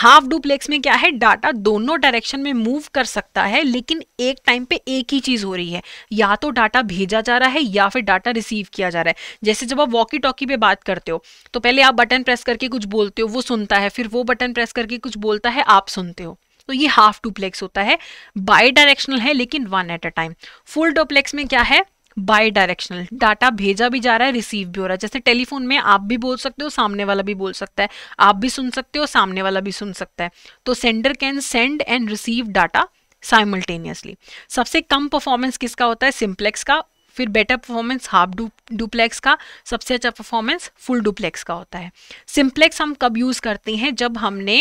हाफ डुप्लेक्स में क्या है डाटा दोनों डायरेक्शन में मूव कर सकता है लेकिन एक टाइम पे एक ही चीज हो रही है या तो डाटा भेजा जा रहा है या फिर डाटा रिसीव किया जा रहा है जैसे जब आप वॉकी टॉकी पे बात करते हो तो पहले आप बटन प्रेस करके कुछ बोलते हो वो सुनता है फिर वो बटन प्रेस करके कुछ बोलता है आप सुनते हो तो ये हाफ डुप्लेक्स होता है बाई डायरेक्शनल है लेकिन one at a time full duplex में क्या है बाई डायरेक्शनल डाटा भेजा भी जा रहा है रिसीव भी हो रहा है जैसे टेलीफोन में आप भी बोल सकते हो सामने वाला भी बोल सकता है आप भी सुन सकते हो सामने वाला भी सुन सकता है तो sender can send and receive data simultaneously सबसे कम परफॉर्मेंस किसका होता है सिम्प्लेक्स का फिर बेटर परफॉर्मेंस हाफ डुप्लेक्स का सबसे अच्छा परफॉर्मेंस फुल डुप्लेक्स का होता है सिम्प्लेक्स हम कब यूज़ करते हैं जब हमने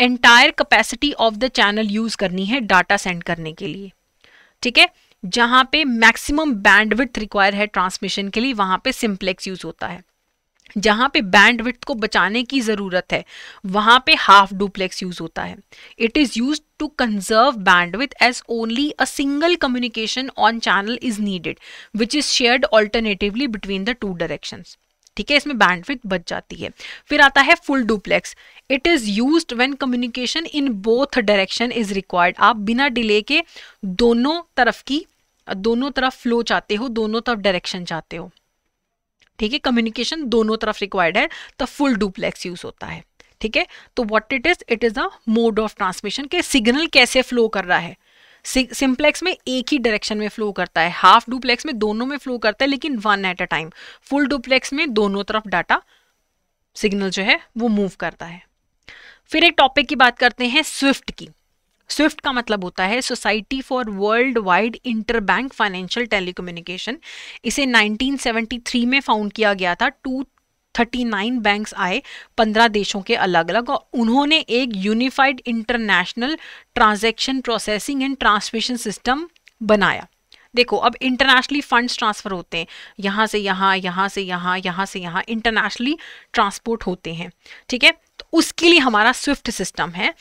entire capacity of the channel use करनी है डाटा सेंड करने के लिए ठीक है जहां पे मैक्सिमम बैंडविड्थ रिक्वायर है ट्रांसमिशन के लिए वहां पे सिम्प्लेक्स यूज़ होता है जहां पे बैंडविड्थ को बचाने की ज़रूरत है वहां पे हाफ डुप्लेक्स यूज़ होता है it is use to conserve bandwidth as only a single communication on channel is needed which is shared alternatively between the two direction ठीक है इसमें बैंडविड्थ बच जाती है फिर आता है full duplex it is use when communication in both direction is required आप बिना डिले के दोनों तरफ की दोनों तरफ फ्लो चाहते हो दोनों तरफ डायरेक्शन चाहते हो ठीक है कम्युनिकेशन दोनों तरफ रिक्वायर्ड है तो फुल डुप्लेक्स यूज होता है ठीक है तो what it is it is a mode of transmission के सिग्नल कैसे फ्लो कर रहा है सिंप्लेक्स में एक ही डायरेक्शन में फ्लो करता है हाफ डुप्लेक्स में दोनों में फ्लो करता है लेकिन one at a time full duplex में दोनों तरफ डाटा सिग्नल जो है वो मूव करता है फिर एक टॉपिक की बात करते हैं स्विफ्ट की स्विफ्ट का मतलब होता है society for worldwide interbank financial telecommunication इसे 1973 में फाउंड किया गया था टू थर्टी नाइन बैंक्स आए पंद्रह देशों के अलग अलग और उन्होंने एक unified international transaction processing and transmission system बनाया देखो अब इंटरनेशनली फंड्स ट्रांसफ़र होते हैं यहाँ से यहाँ यहाँ से यहाँ यहाँ से यहाँ इंटरनेशनली ट्रांसपोर्ट होते हैं ठीक है तो उसके लिए हमारा स्विफ्ट सिस्टम है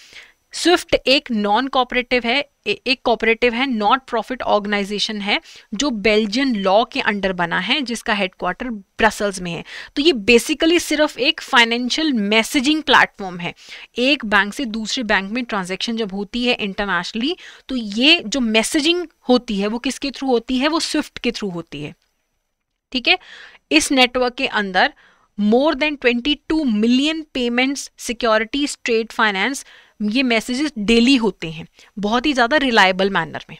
स्विफ्ट एक नॉन कॉपरेटिव है एक कॉपरेटिव है नॉट प्रॉफिट ऑर्गेनाइजेशन है जो बेल्जियन लॉ के अंडर बना है जिसका हेडक्वार्टर ब्रसल्स में है तो ये बेसिकली सिर्फ एक फाइनेंशियल मैसेजिंग प्लेटफॉर्म है एक बैंक से दूसरे बैंक में ट्रांजेक्शन जब होती है इंटरनेशनली तो ये जो मैसेजिंग होती है वो किसके थ्रू होती है वो स्विफ्ट के थ्रू होती है ठीक है इस नेटवर्क के अंदर more than 22 million payments securities trade finance ये मैसेजेस डेली होते हैं बहुत ही ज़्यादा रिलायबल मैनर में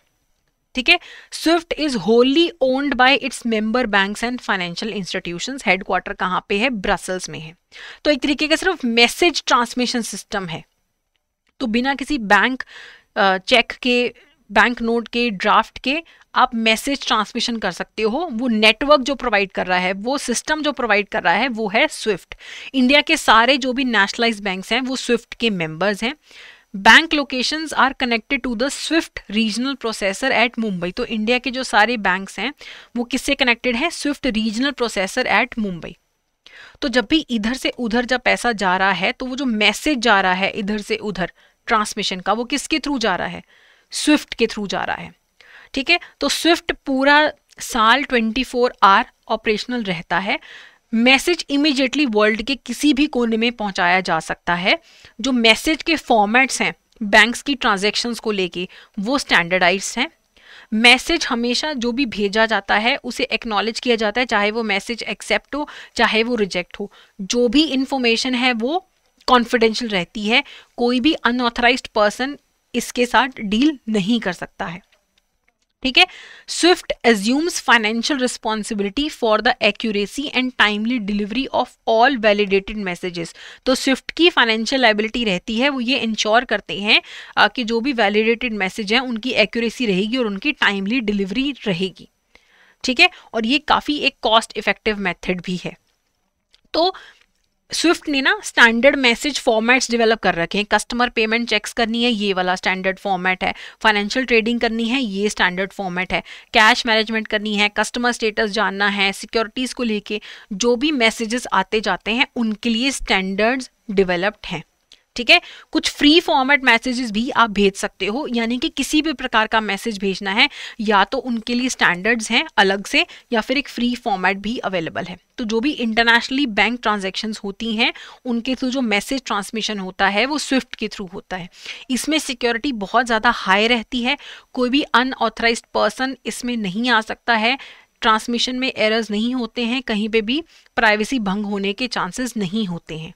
ठीक है SWIFT is wholly owned by its member banks and financial institution headquarter कहाँ पे है ब्रसल्स में है तो एक तरीके का सिर्फ मैसेज ट्रांसमिशन सिस्टम है तो बिना किसी बैंक चेक के बैंक नोट के ड्राफ्ट के आप मैसेज ट्रांसमिशन कर सकते हो वो नेटवर्क जो प्रोवाइड कर रहा है वो सिस्टम जो प्रोवाइड कर रहा है वो है स्विफ्ट इंडिया के सारे जो भी नेशनलाइज बैंक हैं वो स्विफ्ट के मेंबर्स हैं bank locations are connected to the SWIFT regional processor at Mumbai तो इंडिया के जो सारे बैंक्स हैं वो किससे कनेक्टेड हैं SWIFT regional processor at Mumbai तो जब भी इधर से उधर जब पैसा जा रहा है तो वो जो मैसेज जा रहा है इधर से उधर ट्रांसमिशन का वो किसके थ्रू जा रहा है स्विफ्ट के थ्रू जा रहा है ठीक है तो स्विफ्ट पूरा साल 24 फोर आवर ऑपरेशनल रहता है मैसेज इमिजिएटली वर्ल्ड के किसी भी कोने में पहुंचाया जा सकता है जो मैसेज के फॉर्मेट्स हैं बैंक्स की ट्रांजेक्शन्स को लेके वो स्टैंडर्डाइज हैं मैसेज हमेशा जो भी भेजा जाता है उसे एक्नॉलेज किया जाता है चाहे वो मैसेज एक्सेप्ट हो चाहे वो रिजेक्ट हो जो भी इंफॉर्मेशन है वो कॉन्फिडेंशियल रहती है कोई भी अनऑथराइज पर्सन इसके साथ डील नहीं कर सकता है ठीक है SWIFT assumes financial responsibility for the accuracy and timely delivery of all validated messages तो स्विफ्ट की फाइनेंशियल लाइबिलिटी रहती है वो ये इंश्योर करते हैं कि जो भी वैलिडेटेड मैसेज हैं उनकी एक्यूरेसी रहेगी और उनकी टाइमली डिलीवरी रहेगी ठीक है और ये काफ़ी एक कॉस्ट इफेक्टिव मेथड भी है तो स्विफ्ट ने ना स्टैंडर्ड मैसेज फॉर्मेट्स डेवलप कर रखे हैं कस्टमर पेमेंट चेक्स करनी है ये वाला स्टैंडर्ड फॉर्मेट है फाइनेंशियल ट्रेडिंग करनी है ये स्टैंडर्ड फॉर्मेट है कैश मैनेजमेंट करनी है कस्टमर स्टेटस जानना है सिक्योरिटीज़ को लेके जो भी मैसेजेस आते जाते हैं उनके लिए स्टैंडर्ड्स डेवलप्ड हैं ठीक है कुछ फ्री फॉर्मेट मैसेजेस भी आप भेज सकते हो यानी कि किसी भी प्रकार का मैसेज भेजना है या तो उनके लिए स्टैंडर्ड्स हैं अलग से या फिर एक फ्री फॉर्मेट भी अवेलेबल है तो जो भी इंटरनेशनली बैंक ट्रांजेक्शन होती हैं उनके थ्रू जो मैसेज ट्रांसमिशन होता है वो स्विफ्ट के थ्रू होता है इसमें सिक्योरिटी बहुत ज़्यादा हाई रहती है कोई भी अनऑथराइज पर्सन इसमें नहीं आ सकता है ट्रांसमिशन में एरर्स नहीं होते हैं कहीं पे भी प्राइवेसी भंग होने के चांसेस नहीं होते हैं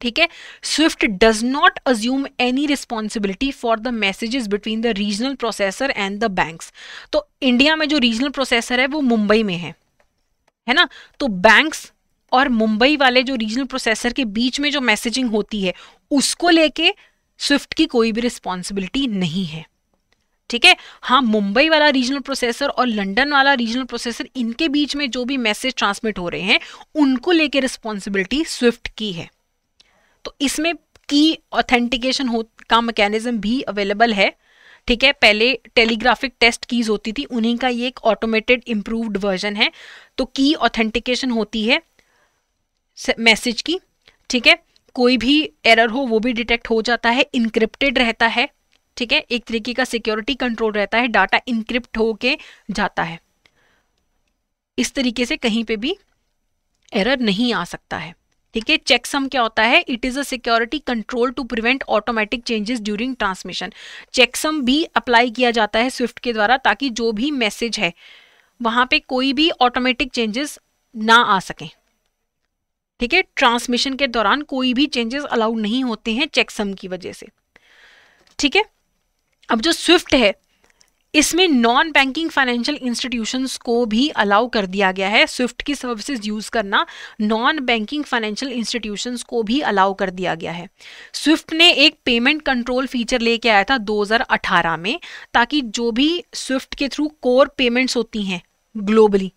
ठीक है SWIFT does not assume any responsibility for the messages between the regional processor and the banks तो इंडिया में जो रीजनल प्रोसेसर है वो मुंबई में है है ना तो बैंक्स और मुंबई वाले जो रीजनल प्रोसेसर के बीच में जो मैसेजिंग होती है उसको लेके स्विफ्ट की कोई भी रिस्पॉन्सिबिलिटी नहीं है ठीक है हाँ मुंबई वाला रीजनल प्रोसेसर और लंदन वाला रीजनल प्रोसेसर इनके बीच में जो भी मैसेज ट्रांसमिट हो रहे हैं उनको लेके रिस्पॉन्सिबिलिटी स्विफ्ट की है तो इसमें की ऑथेंटिकेशन हो का मैकेनिज्म भी अवेलेबल है ठीक है पहले टेलीग्राफिक टेस्ट कीज होती थी उन्हीं का ये एक ऑटोमेटेड इम्प्रूव्ड वर्जन है तो की ऑथेंटिकेशन होती है मैसेज की ठीक है कोई भी एरर हो वो भी डिटेक्ट हो जाता है इंक्रिप्टेड रहता है ठीक है एक तरीके का सिक्योरिटी कंट्रोल रहता है डाटा इंक्रिप्ट होके जाता है इस तरीके से कहीं पे भी एरर नहीं आ सकता है ठीक है चेकसम क्या होता है it is a security control to prevent automatic changes during transmission checksum भी अप्लाई किया जाता है स्विफ्ट के द्वारा ताकि जो भी मैसेज है वहां पे कोई भी ऑटोमेटिक चेंजेस ना आ सकें ठीक है ट्रांसमिशन के दौरान कोई भी चेंजेस अलाउड नहीं होते हैं चेकसम की वजह से ठीक है अब जो स्विफ्ट है इसमें नॉन बैंकिंग फाइनेंशियल इंस्टीट्यूशंस को भी अलाउ कर दिया गया है स्विफ्ट की सर्विसेज यूज़ करना नॉन बैंकिंग फाइनेंशियल इंस्टीट्यूशंस को भी अलाउ कर दिया गया है स्विफ्ट ने एक पेमेंट कंट्रोल फीचर लेके आया था 2018 में ताकि जो भी स्विफ्ट के थ्रू कोर पेमेंट्स होती हैं ग्लोबली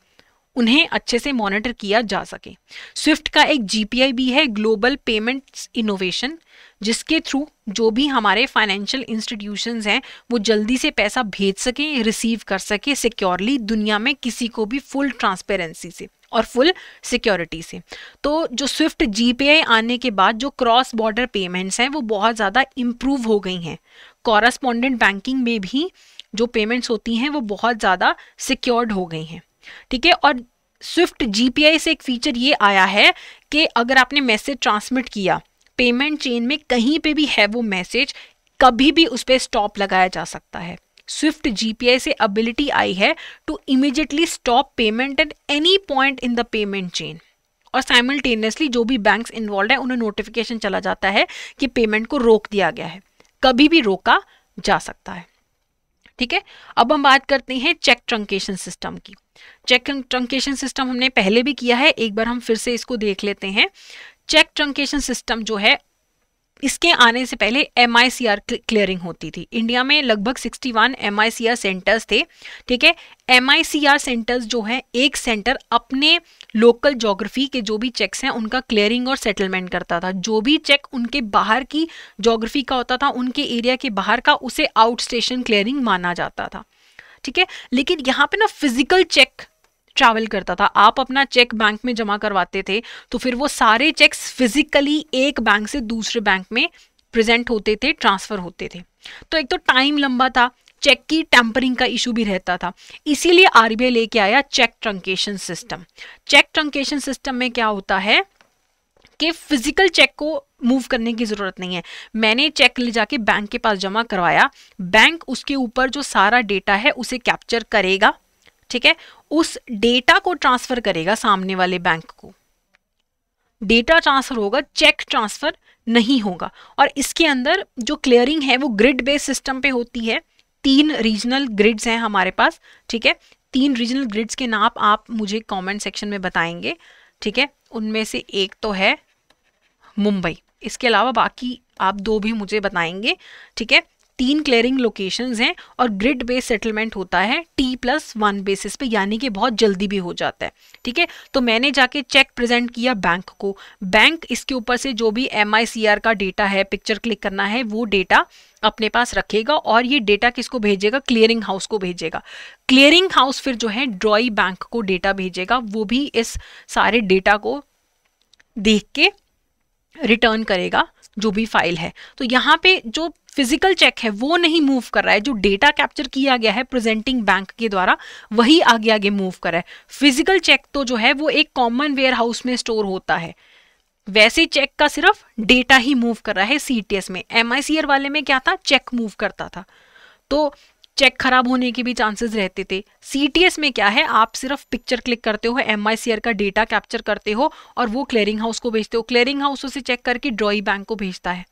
उन्हें अच्छे से मॉनिटर किया जा सके स्विफ्ट का एक जीपीआई भी है ग्लोबल पेमेंट्स इनोवेशन जिसके थ्रू जो भी हमारे फाइनेंशियल इंस्टीट्यूशंस हैं वो जल्दी से पैसा भेज सकें रिसीव कर सकें सिक्योरली दुनिया में किसी को भी फुल ट्रांसपेरेंसी से और फुल सिक्योरिटी से तो जो स्विफ्ट जी आने के बाद जो क्रॉस बॉर्डर पेमेंट्स हैं वो बहुत ज़्यादा इम्प्रूव हो गई हैं कॉरस्पॉन्डेंट बैंकिंग में भी जो पेमेंट्स होती हैं वो बहुत ज़्यादा सिक्योर्ड हो गई हैं ठीक है और स्विफ्ट जी से एक फीचर ये आया है कि अगर आपने मैसेज ट्रांसमिट किया पेमेंट चेन में कहीं पे भी है वो मैसेज कभी भी उस पर स्टॉप लगाया जा सकता है स्विफ्ट जीपीआई से अबिलिटी आई है to immediately stop payment at any point in the payment chain और साइमल्टेनियसली जो भी बैंक्स इन्वॉल्व है उन्हें नोटिफिकेशन चला जाता है कि पेमेंट को रोक दिया गया है कभी भी रोका जा सकता है ठीक है अब हम बात करते हैं चेक ट्रंकेशन सिस्टम की चेक ट्रंकेशन सिस्टम हमने पहले भी किया है एक बार हम फिर से इसको देख लेते हैं चेक ट्रंकेशन सिस्टम जो है इसके आने से पहले M I C R clearing होती थी इंडिया में लगभग 61 one M I C R centres थे ठीक है M I C R centres जो है एक सेंटर अपने लोकल जोग्राफी के जो भी चेक्स हैं उनका क्लियरिंग और सेटलमेंट करता था जो भी चेक उनके बाहर की जोग्राफी का होता था उनके एरिया के बाहर का उसे आउट स्टेशन क्लियरिंग माना जाता था ठीक है लेकिन यहाँ पे ना फिजिकल चेक ट्रैवल करता था आप अपना चेक बैंक में जमा करवाते थे तो फिर वो सारे चेक्स फिजिकली एक बैंक से दूसरे बैंक में प्रेजेंट होते थे ट्रांसफ़र होते थे तो एक तो टाइम लंबा था चेक की टेम्परिंग का इशू भी रहता था इसीलिए आर लेके आया cheque truncation system cheque truncation system में क्या होता है कि फिजिकल चेक को मूव करने की ज़रूरत नहीं है मैंने चेक ले जाके बैंक के पास जमा करवाया बैंक उसके ऊपर जो सारा डेटा है उसे कैप्चर करेगा ठीक है उस डेटा को ट्रांसफर करेगा सामने वाले बैंक को डेटा ट्रांसफर होगा चेक ट्रांसफर नहीं होगा और इसके अंदर जो क्लियरिंग है वो ग्रिड बेस्ड सिस्टम पे होती है तीन रीजनल ग्रिड्स हैं हमारे पास ठीक है तीन रीजनल ग्रिड्स के नाम आप मुझे कमेंट सेक्शन में बताएंगे ठीक है उनमें से एक तो है मुंबई इसके अलावा बाकी आप दो भी मुझे बताएंगे ठीक है तीन क्लियरिंग लोकेशंस हैं और ग्रिड बेस सेटलमेंट होता है टी प्लस वन बेसिस पे यानी कि बहुत जल्दी भी हो जाता है ठीक है तो मैंने जाके चेक प्रेजेंट किया बैंक को बैंक इसके ऊपर से जो भी एम का डेटा है पिक्चर क्लिक करना है वो डेटा अपने पास रखेगा और ये डेटा किसको भेजेगा क्लियरिंग हाउस को भेजेगा क्लियरिंग हाउस फिर जो है ड्रॉई बैंक को डेटा भेजेगा वो भी इस सारे डेटा को देख के रिटर्न करेगा जो भी फाइल है तो यहाँ पे जो फिजिकल चेक है वो नहीं मूव कर रहा है जो डेटा कैप्चर किया गया है प्रेजेंटिंग बैंक के द्वारा वही आगे आगे मूव कर रहा है फिजिकल चेक तो जो है वो एक कॉमन वेयर हाउस में स्टोर होता है वैसे चेक का सिर्फ डेटा ही मूव कर रहा है सीटीएस में एमआईसीआर वाले में क्या था चेक मूव करता था तो चेक खराब होने के भी चांसेस रहते थे सीटीएस में क्या है आप सिर्फ पिक्चर क्लिक करते हो एम का डेटा कैप्चर करते हो और वो क्लियरिंग हाउस को भेजते हो क्लियरिंग हाउस उसे चेक करके ड्रॉई बैंक को भेजता है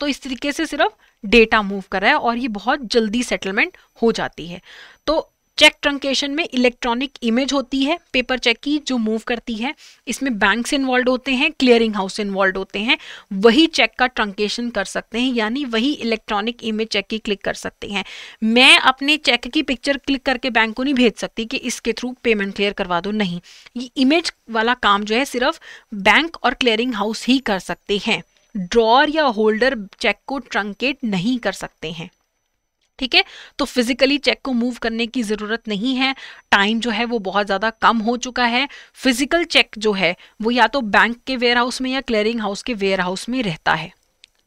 तो इस तरीके से सिर्फ डेटा मूव कर रहा है और ये बहुत जल्दी सेटलमेंट हो जाती है तो चेक ट्रंकेशन में इलेक्ट्रॉनिक इमेज होती है पेपर चेक की जो मूव करती है इसमें बैंक्स इन्वॉल्व होते हैं क्लियरिंग हाउस इन्वॉल्व होते हैं वही चेक का ट्रंकेशन कर सकते हैं यानी वही इलेक्ट्रॉनिक इमेज चेक की क्लिक कर सकते हैं मैं अपने चेक की पिक्चर क्लिक करके बैंक को नहीं भेज सकती कि इसके थ्रू पेमेंट क्लियर करवा दो नहीं ये इमेज वाला काम जो है सिर्फ बैंक और क्लियरिंग हाउस ही कर सकते हैं ड्रॉर या होल्डर चेक को ट्रंकेट नहीं कर सकते हैं ठीक है तो फिजिकली चेक को मूव करने की ज़रूरत नहीं है टाइम जो है वो बहुत ज़्यादा कम हो चुका है फिजिकल चेक जो है वो या तो बैंक के वेयर हाउस में या क्लियरिंग हाउस के वेयर हाउस में रहता है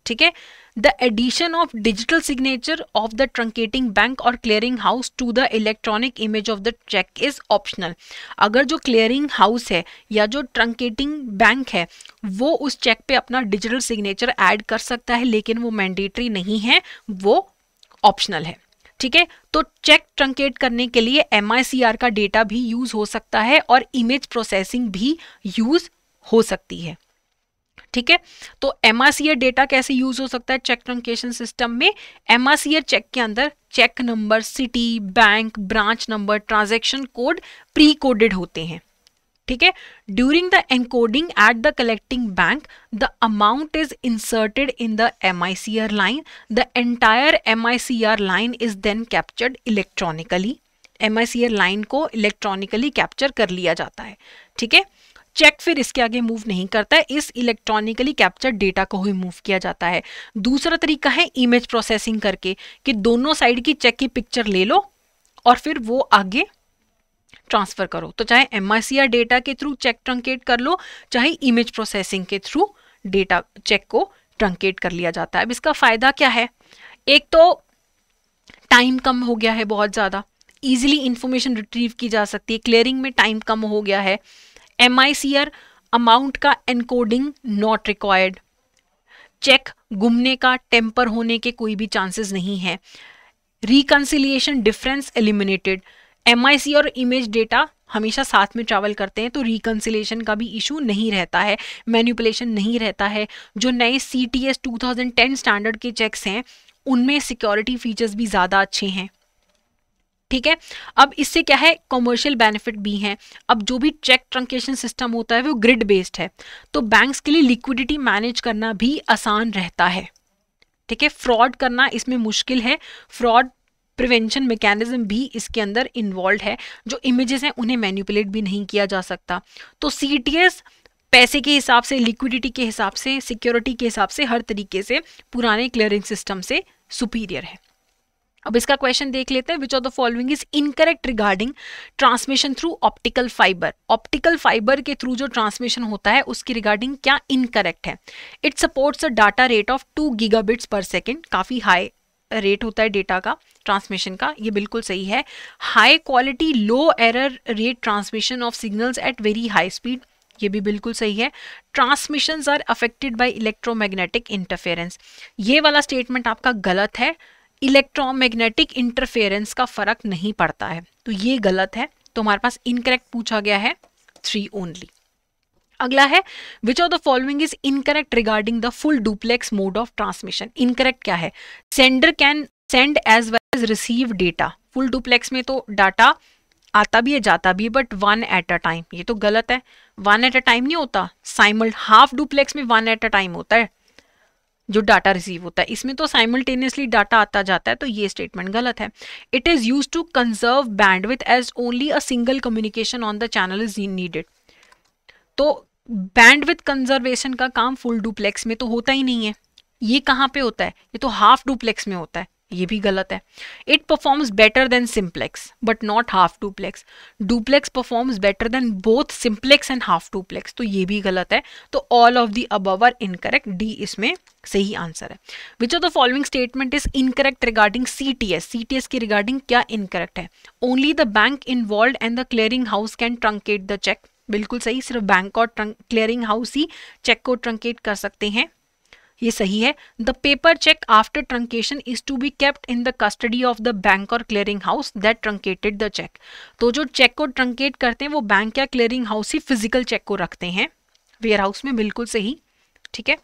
ठीक है the addition of digital signature of the truncating bank और clearing house to the electronic image of the cheque is optional अगर जो क्लियरिंग हाउस है या जो ट्रंकेटिंग बैंक है वो उस चेक पे अपना डिजिटल सिग्नेचर ऐड कर सकता है लेकिन वो मैंडेटरी नहीं है वो ऑप्शनल है ठीक है तो चेक ट्रंकेट करने के लिए एम का डेटा भी यूज हो सकता है और इमेज प्रोसेसिंग भी यूज हो सकती है ठीक है तो एम डेटा कैसे यूज हो सकता है चेक ट्रंकेशन सिस्टम में एम चेक के अंदर cheque number city bank branch number transaction code pre coded होते हैं ठीक है during the encoding at the collecting bank the amount is inserted in the M I C R line the entire M I C R line is then captured electronically M I C R line को electronically capture कर लिया जाता है ठीक है check फिर इसके आगे मूव नहीं करता है इस इलेक्ट्रॉनिकली कैप्चर डेटा को ही मूव किया जाता है दूसरा तरीका है इमेज प्रोसेसिंग करके कि दोनों साइड की चेक की पिक्चर ले लो और फिर वो आगे ट्रांसफ़र करो तो चाहे एम डेटा के थ्रू चेक ट्रंकेट कर लो चाहे इमेज प्रोसेसिंग के थ्रू डेटा चेक को ट्रंकेट कर लिया जाता है अब इसका फ़ायदा क्या है एक तो टाइम कम हो गया है बहुत ज़्यादा ईजिली इंफॉर्मेशन रिट्रीव की जा सकती है क्लियरिंग में टाइम कम हो गया है एम अमाउंट का एनकोडिंग नॉट रिक्वायर्ड चेक गुमने का टेम्पर होने के कोई भी चांसेस नहीं है रिकन्सिलियेशन डिफरेंस एलिमिनेटेड एम और इमेज डेटा हमेशा साथ में ट्रैवल करते हैं तो रिकन्सिलेशन का भी इशू नहीं रहता है मैन्यूपुलेशन नहीं रहता है जो नए C T S two thousand ten standard के चेक्स हैं उनमें सिक्योरिटी फीचर्स भी ज़्यादा अच्छे हैं ठीक है अब इससे क्या है कॉमर्शियल बेनिफिट भी हैं अब जो भी चेक ट्रंकेशन सिस्टम होता है वो ग्रिड बेस्ड है तो बैंक्स के लिए लिक्विडिटी मैनेज करना भी आसान रहता है ठीक है फ्रॉड करना इसमें मुश्किल है फ्रॉड प्रिवेंशन मैकेनिज्म भी इसके अंदर इन्वॉल्व है जो इमेजेस हैं उन्हें मैन्यूपुलेट भी नहीं किया जा सकता तो सी पैसे के हिसाब से लिक्विडिटी के हिसाब से सिक्योरिटी के हिसाब से हर तरीके से पुराने क्लियरिंग सिस्टम से सुपीरियर है अब इसका क्वेश्चन देख लेते हैं which of the following is incorrect regarding transmission through optical fibre optical fibre के थ्रू जो ट्रांसमिशन होता है उसकी रिगार्डिंग क्या इनकरेक्ट है it supports a data rate of two gigabits per second काफ़ी हाई रेट होता है डेटा का ट्रांसमिशन का ये बिल्कुल सही है high quality low error rate transmission of signals at very high speed ये भी बिल्कुल सही है transmission are affected by electromagnetic interference ये वाला स्टेटमेंट आपका गलत है इलेक्ट्रोमैग्नेटिक इंटरफेरेंस का फर्क नहीं पड़ता है तो ये गलत है तो हमारे पास इनकरेक्ट पूछा गया है थ्री ओनली अगला है which of the following is incorrect regarding the full duplex mode of transmission incorrect क्या है sender can send as well as receive data full duplex में तो डाटा आता भी है जाता भी है but one at a time ये तो गलत है वन एट अ टाइम नहीं होता साइमल हाफ डुप्लेक्स में वन एट अ टाइम होता है जो डाटा रिसीव होता है इसमें तो साइमल्टेनियसली डाटा आता जाता है तो ये स्टेटमेंट गलत है it is use to conserve bandwidth as only a single communication on the channel is needed तो बैंडविथ कंजर्वेशन का काम फुल डुप्लेक्स में तो होता ही नहीं है ये कहाँ पे होता है ये तो हाफ डुप्लेक्स में होता है ये भी गलत है it performs better than simplex but not half duplex duplex performs better than both simplex and half duplex तो ये भी गलत है तो all of the above are incorrect D इसमें सही आंसर है which of the following statement is incorrect regarding C T S C T S की रिगार्डिंग क्या इनकरेक्ट है only the bank involve and the clearing house can truncate the check बिल्कुल सही सिर्फ bank और ट्रंक क्लियरिंग हाउस ही cheque को truncate कर सकते हैं ये सही है the paper cheque after truncation is to be kept in the custody of the bank और clearing house that truncated the cheque तो जो चेक को ट्रंकेट करते हैं वो बैंक या क्लियरिंग हाउस ही फिजिकल चेक को रखते हैं वेयर हाउस में बिल्कुल सही ठीक है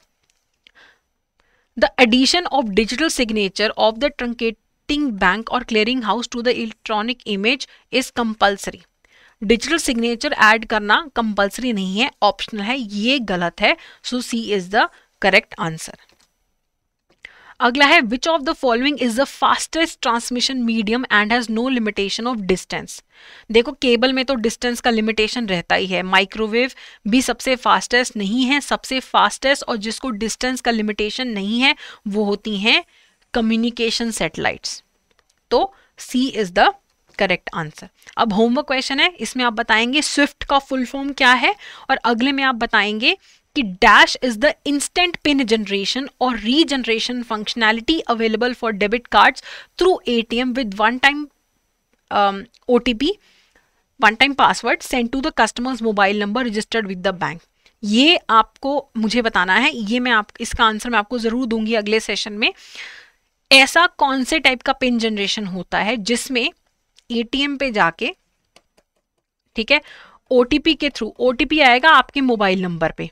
the addition of digital signature of the truncating bank और clearing house to the electronic image is compulsory digital signature add करना कंपलसरी नहीं है ऑप्शनल है ये गलत है so C is the correct answer अगला है which of the following is the fastest transmission medium and has no limitation of distance देखो केबल में तो डिस्टेंस का लिमिटेशन रहता ही है माइक्रोवेव भी सबसे फास्टेस्ट नहीं है सबसे फास्टेस्ट और जिसको डिस्टेंस का लिमिटेशन नहीं है वो होती हैं कम्युनिकेशन सेटेलाइट्स तो C is the correct answer अब होमवर्क क्वेश्चन है इसमें आप बताएंगे स्विफ्ट का फुल फॉर्म क्या है और अगले में आप बताएंगे कि dash is the instant pin generation और regeneration functionality available for debit cards through ATM with one time OTP one time password send to the customer's mobile number registered with the bank ये आपको मुझे बताना है ये मैं आप इसका आंसर मैं आपको ज़रूर दूंगी अगले सेशन में ऐसा कौन से टाइप का पिन जनरेशन होता है जिसमें एटीएम पे जाके ठीक है ओटीपी के थ्रू ओटीपी आएगा आपके मोबाइल नंबर पे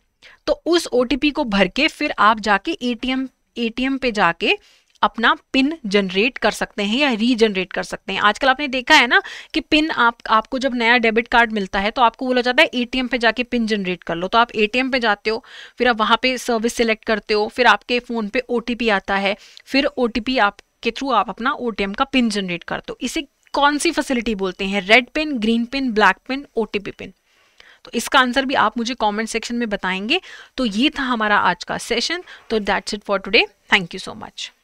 तो उस ओटीपी को भर के फिर आप जाके एटीएम एटीएम पे जाके अपना पिन जनरेट कर सकते हैं या रीजनरेट कर सकते हैं आजकल आपने देखा है ना कि पिन आप आपको जब नया डेबिट कार्ड मिलता है तो आपको बोला जाता है एटीएम पे जाके पिन जनरेट कर लो तो आप एटीएम पे जाते हो फिर आप वहाँ पे सर्विस सिलेक्ट करते हो फिर आपके फ़ोन पे ओटीपी आता है फिर ओटीपी आप के थ्रू आप अपना ओ का पिन जनरेट करते हो इसे कौन सी फैसिलिटी बोलते हैं red pin green pin black pin O pin तो इसका आंसर भी आप मुझे कमेंट सेक्शन में बताएंगे तो ये था हमारा आज का सेशन तो that's it for today thank you so much